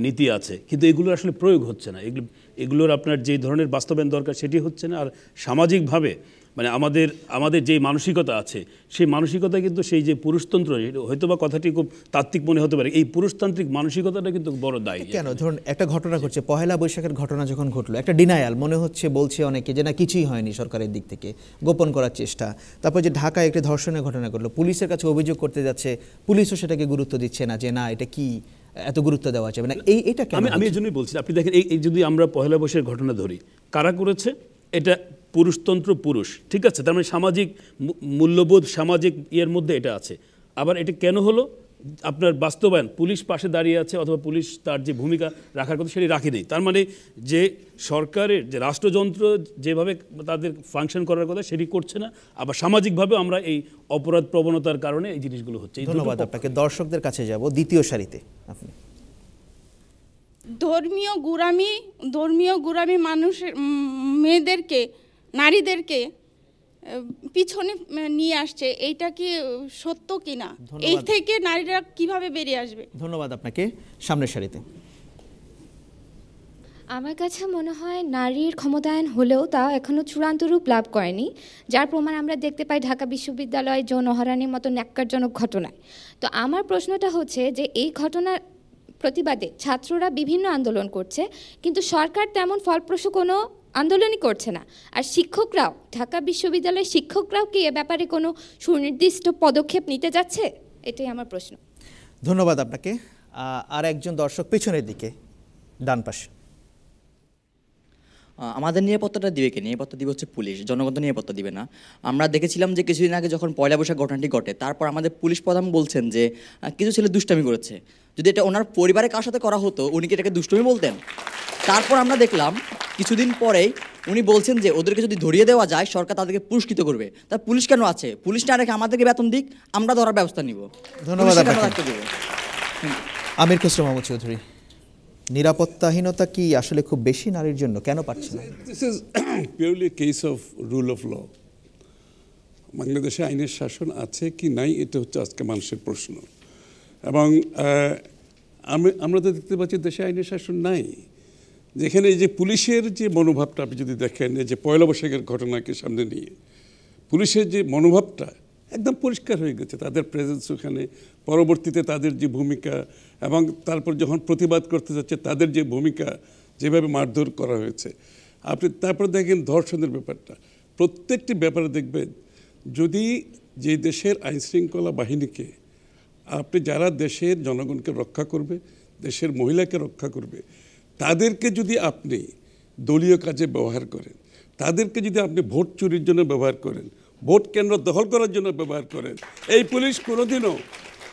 নীতি আছে কিন্তু এগুলোর আসলে প্রয়োগ হচ্ছে না এগুলো এগুলোর আপনার যে ধরনের বাস্তবায়ন দরকার সেটি হচ্ছে না আর সামাজিকভাবে মানে আমাদের আমাদের যে মানসিকতা আছে সেই মানসিকতা কিন্তু সেই যে পুরুষতন্ত্র হয়তো বা কথাটি খুব তাত্ত্বিক মনে হতে পারে এই পুরুষতান্ত্রিক মানসিকতাটা কিন্তু বড় দায়ী কেন ধরুন একটা ঘটনা ঘটছে পহেলা বৈশাখের ঘটনা যখন ঘটলো একটা ডিনায়াল মনে হচ্ছে বলছে অনেকে যে না কিছুই হয়নি সরকারের দিক থেকে গোপন করার চেষ্টা তারপর যে ঢাকায় একটি ধর্ষণের ঘটনা ঘটলো পুলিশের কাছে অভিযোগ করতে যাচ্ছে পুলিশও সেটাকে গুরুত্ব দিচ্ছে না যে না এটা কি এত গুরুত্ব দেওয়া যাবে না এই এটা আমি আমি এই জন্যই বলছি আপনি দেখেন এই যদি আমরা পহেলা বৈশাখের ঘটনা ধরি কারা করেছে এটা পুরুষতন্ত্র পুরুষ ঠিক আছে তার মানে সামাজিক মূল্যবোধ সামাজিক ইয়ের মধ্যে এটা আছে আবার এটা কেন হলো আপনার বাস্তবায়ন পুলিশ পাশে দাঁড়িয়ে আছে অথবা পুলিশ তার যে ভূমিকা রাখার কথা সেটি রাখে নেই তার মানে যে সরকারের যে রাষ্ট্রযন্ত্র যেভাবে তাদের ফাংশন করার কথা সেটি করছে না আবার সামাজিকভাবে আমরা এই অপরাধ প্রবণতার কারণে এই জিনিসগুলো হচ্ছে ধন্যবাদ আপনাকে দর্শকদের কাছে যাব দ্বিতীয় সারিতে আপনি ধর্মীয় গুরামি ধর্মীয় গুরামি মানুষের মেয়েদেরকে নারীদেরকে পিছনে নিয়ে আসছে এইটা কি সত্য কিনা এই থেকে নারীরা কিভাবে বেরিয়ে আসবে ধন্যবাদ আপনাকে সামনের সারিতে আমার কাছে মনে হয় নারীর ক্ষমতায়ন হলেও তা এখনও চূড়ান্ত রূপ লাভ করেনি যার প্রমাণ আমরা দেখতে পাই ঢাকা বিশ্ববিদ্যালয় যৌন হরানির মতো ন্যাক্কারজনক ঘটনায় তো আমার প্রশ্নটা হচ্ছে যে এই ঘটনার প্রতিবাদে ছাত্ররা বিভিন্ন আন্দোলন করছে কিন্তু সরকার তেমন ফলপ্রসূ কোনো আন্দোলনই করছে না আর শিক্ষকরাও ঢাকা বিশ্ববিদ্যালয়ের শিক্ষকরাও কি এ ব্যাপারে কোনো সুনির্দিষ্ট পদক্ষেপ নিতে যাচ্ছে এটাই আমার প্রশ্ন ধন্যবাদ আপনাকে আর একজন দর্শক পেছনের দিকে ডান পাশে আমাদের নিরাপত্তাটা দিবে কে নিরাপত্তা দিবে হচ্ছে পুলিশ জনগণ নিরাপত্তা দিবে না আমরা দেখেছিলাম যে কিছুদিন আগে যখন পয়লা বৈশাখ ঘটনাটি ঘটে তারপর আমাদের পুলিশ প্রধান বলছেন যে কিছু ছেলে দুষ্টামি করেছে যদি এটা ওনার পরিবারে কার সাথে করা হতো উনি কি এটাকে দুষ্টমি বলতেন তারপর আমরা দেখলাম কিছুদিন পরেই উনি বলছেন যে ওদেরকে যদি ধরিয়ে দেওয়া যায় সরকার তাদেরকে পুরস্কৃত করবে তা পুলিশ কেন আছে পুলিশ না রেখে আমাদেরকে বেতন দিক আমরা ধরার ব্যবস্থা নিব ধন্যবাদ আমির খসরু মাহমুদ চৌধুরী নিরাপত্তাহীনতা কি আসলে খুব বেশি নারীর জন্য কেন পাচ্ছে না this is purely case of rule of law বাংলাদেশে আইনের শাসন আছে কি নাই এটা হচ্ছে আজকে মানুষের প্রশ্ন এবং আমরা তো দেখতে পাচ্ছি দেশে আইনের শাসন নাই যেখানে যে পুলিশের যে মনোভাবটা আপনি যদি দেখেন যে পয়লা বৈশাখের ঘটনাকে সামনে নিয়ে পুলিশের যে মনোভাবটা একদম পরিষ্কার হয়ে গেছে তাদের প্রেজেন্স ওখানে পরবর্তীতে তাদের যে ভূমিকা এবং তারপর যখন প্রতিবাদ করতে যাচ্ছে তাদের যে ভূমিকা যেভাবে মারধর করা হয়েছে আপনি তারপর দেখেন ধর্ষণের ব্যাপারটা প্রত্যেকটি ব্যাপারে দেখবেন যদি যে দেশের আইনশৃঙ্খলা বাহিনীকে আপনি যারা দেশের জনগণকে রক্ষা করবে দেশের মহিলাকে রক্ষা করবে তাদেরকে যদি আপনি দলীয় কাজে ব্যবহার করেন তাদেরকে যদি আপনি ভোট চুরির জন্য ব্যবহার করেন ভোট কেন্দ্র দখল করার জন্য ব্যবহার করেন এই পুলিশ কোনোদিনও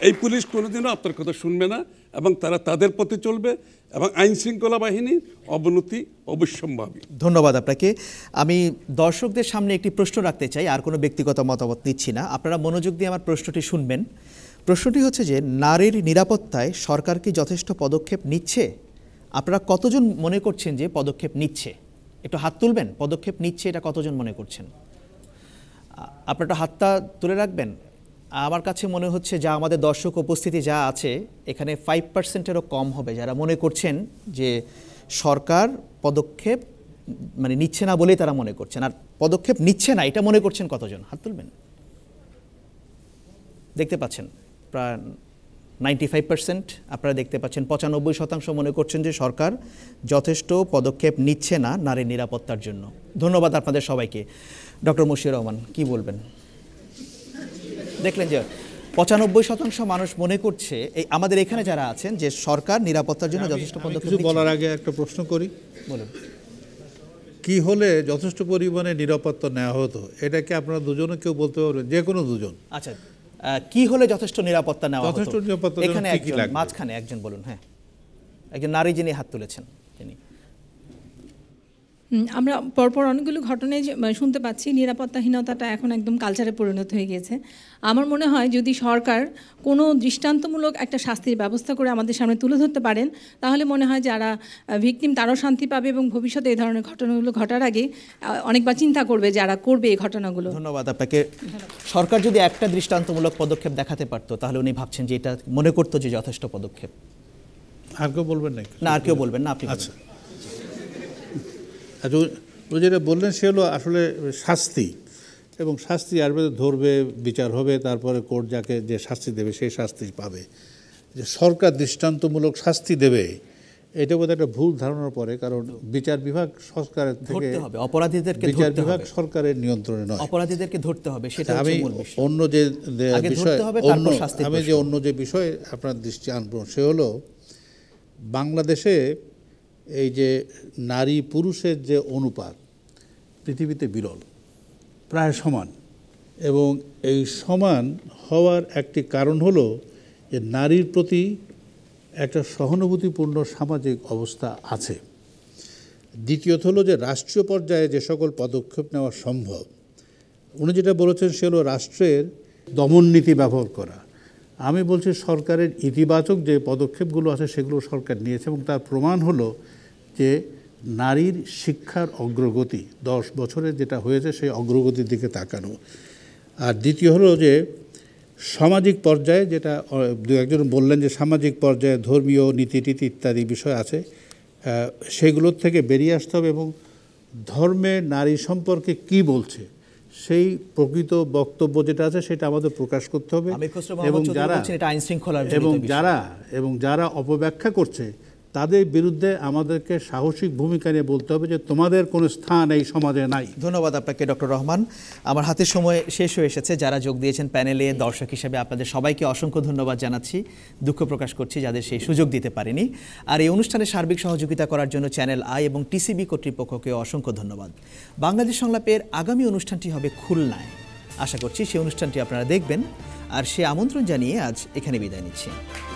এই পুলিশ কোনোদিনও আপনার কথা শুনবে না এবং তারা তাদের পথে চলবে এবং আইন শৃঙ্খলা বাহিনীর অবনতি অবশ্যম্ভাবী ধন্যবাদ আপনাকে আমি দর্শকদের সামনে একটি প্রশ্ন রাখতে চাই আর কোনো ব্যক্তিগত মতামত নিচ্ছি না আপনারা মনোযোগ দিয়ে আমার প্রশ্নটি শুনবেন প্রশ্নটি হচ্ছে যে নারীর নিরাপত্তায় সরকার কি যথেষ্ট পদক্ষেপ নিচ্ছে আপনারা কতজন মনে করছেন যে পদক্ষেপ নিচ্ছে একটু হাত তুলবেন পদক্ষেপ নিচ্ছে এটা কতজন মনে করছেন আপনারা হাতটা তুলে রাখবেন আমার কাছে মনে হচ্ছে যা আমাদের দর্শক উপস্থিতি যা আছে এখানে ফাইভ পার্সেন্টেরও কম হবে যারা মনে করছেন যে সরকার পদক্ষেপ মানে নিচ্ছে না বলেই তারা মনে করছেন আর পদক্ষেপ নিচ্ছে না এটা মনে করছেন কতজন হাত তুলবেন দেখতে পাচ্ছেন প্রায় নাইনটি ফাইভ পার্সেন্ট আপনারা দেখতে পাচ্ছেন পঁচানব্বই শতাংশ মনে করছেন যে সরকার যথেষ্ট পদক্ষেপ নিচ্ছে না নারী নিরাপত্তার জন্য ধন্যবাদ আপনাদের সবাইকে ডক্টর মুশির রহমান কি বলবেন দেখলেন যে পঁচানব্বই শতাংশ মানুষ মনে করছে এই আমাদের এখানে যারা আছেন যে সরকার নিরাপত্তার জন্য যথেষ্ট পদক্ষেপ বলার আগে একটা প্রশ্ন করি বলুন কি হলে যথেষ্ট পরিমাণে নিরাপত্তা নেওয়া হতো এটাকে আপনারা দুজনে কেউ বলতে পারবেন যে কোনো দুজন আচ্ছা কি হলে যথেষ্ট নিরাপত্তা নেওয়া এখানে একজন মাঝখানে একজন বলুন হ্যাঁ একজন নারী যিনি হাত তুলেছেন আমরা পরপর অনেকগুলো ঘটনায় মানে শুনতে পাচ্ছি নিরাপত্তাহীনতাটা এখন একদম কালচারে পরিণত হয়ে গিয়েছে আমার মনে হয় যদি সরকার কোনো দৃষ্টান্তমূলক একটা শাস্তির ব্যবস্থা করে আমাদের সামনে তুলে ধরতে পারেন তাহলে মনে হয় যারা ভিকটিম তারও শান্তি পাবে এবং ভবিষ্যতে এই ধরনের ঘটনাগুলো ঘটার আগে অনেকবার চিন্তা করবে যারা করবে এই ঘটনাগুলো ধন্যবাদ আপনাকে সরকার যদি একটা দৃষ্টান্তমূলক পদক্ষেপ দেখাতে পারতো তাহলে উনি ভাবছেন যে এটা মনে করতো যে যথেষ্ট পদক্ষেপ আর কেউ বলবেন না আর কেউ বলবেন না আপনি আচ্ছা আচ্ছা যেটা বললেন সে হলো আসলে শাস্তি এবং শাস্তি আসবে ধরবে বিচার হবে তারপরে কোর্ট যাকে যে শাস্তি দেবে সেই শাস্তি পাবে যে সরকার দৃষ্টান্তমূলক শাস্তি দেবে এটা বোধ একটা ভুল ধারণার পরে কারণ বিচার বিভাগ সরকারের থেকে হবে অপরাধীদেরকে বিচার বিভাগ সরকারের নিয়ন্ত্রণে নয় অপরাধীদেরকে ধরতে হবে সেটা আচ্ছা, আমি অন্য যে বিষয় অন্য আমি যে অন্য যে বিষয়ে আপনার দৃষ্টি আনবো সে হলো বাংলাদেশে এই যে নারী পুরুষের যে অনুপাত পৃথিবীতে বিরল প্রায় সমান এবং এই সমান হওয়ার একটি কারণ হল যে নারীর প্রতি একটা সহানুভূতিপূর্ণ সামাজিক অবস্থা আছে দ্বিতীয়ত হলো যে রাষ্ট্রীয় পর্যায়ে যে সকল পদক্ষেপ নেওয়া সম্ভব উনি যেটা বলেছেন সে হলো রাষ্ট্রের দমননীতি ব্যবহার করা আমি বলছি সরকারের ইতিবাচক যে পদক্ষেপগুলো আছে সেগুলো সরকার নিয়েছে এবং তার প্রমাণ হলো যে নারীর শিক্ষার অগ্রগতি দশ বছরে যেটা হয়েছে সেই অগ্রগতির দিকে তাকানো আর দ্বিতীয় হলো যে সামাজিক পর্যায়ে যেটা দু একজন বললেন যে সামাজিক পর্যায়ে ধর্মীয় নীতিটিতি ইত্যাদি বিষয় আছে সেগুলোর থেকে বেরিয়ে আসতে হবে এবং ধর্মে নারী সম্পর্কে কি বলছে সেই প্রকৃত বক্তব্য যেটা আছে সেটা আমাদের প্রকাশ করতে হবে এবং যারা এবং যারা এবং যারা অপব্যাখ্যা করছে তাদের বিরুদ্ধে আমাদেরকে সাহসিক ভূমিকা নিয়ে বলতে হবে যে তোমাদের কোনো স্থান এই সমাজে নাই ধন্যবাদ আপনাকে ডক্টর রহমান আমার হাতে সময় শেষ হয়ে এসেছে যারা যোগ দিয়েছেন প্যানেলে দর্শক হিসেবে আপনাদের সবাইকে অসংখ্য ধন্যবাদ জানাচ্ছি দুঃখ প্রকাশ করছি যাদের সেই সুযোগ দিতে পারেনি আর এই অনুষ্ঠানে সার্বিক সহযোগিতা করার জন্য চ্যানেল আই এবং টিসিবি কর্তৃপক্ষকে অসংখ্য ধন্যবাদ বাংলাদেশ সংলাপের আগামী অনুষ্ঠানটি হবে খুলনায় আশা করছি সেই অনুষ্ঠানটি আপনারা দেখবেন আর সে আমন্ত্রণ জানিয়ে আজ এখানে বিদায় নিচ্ছি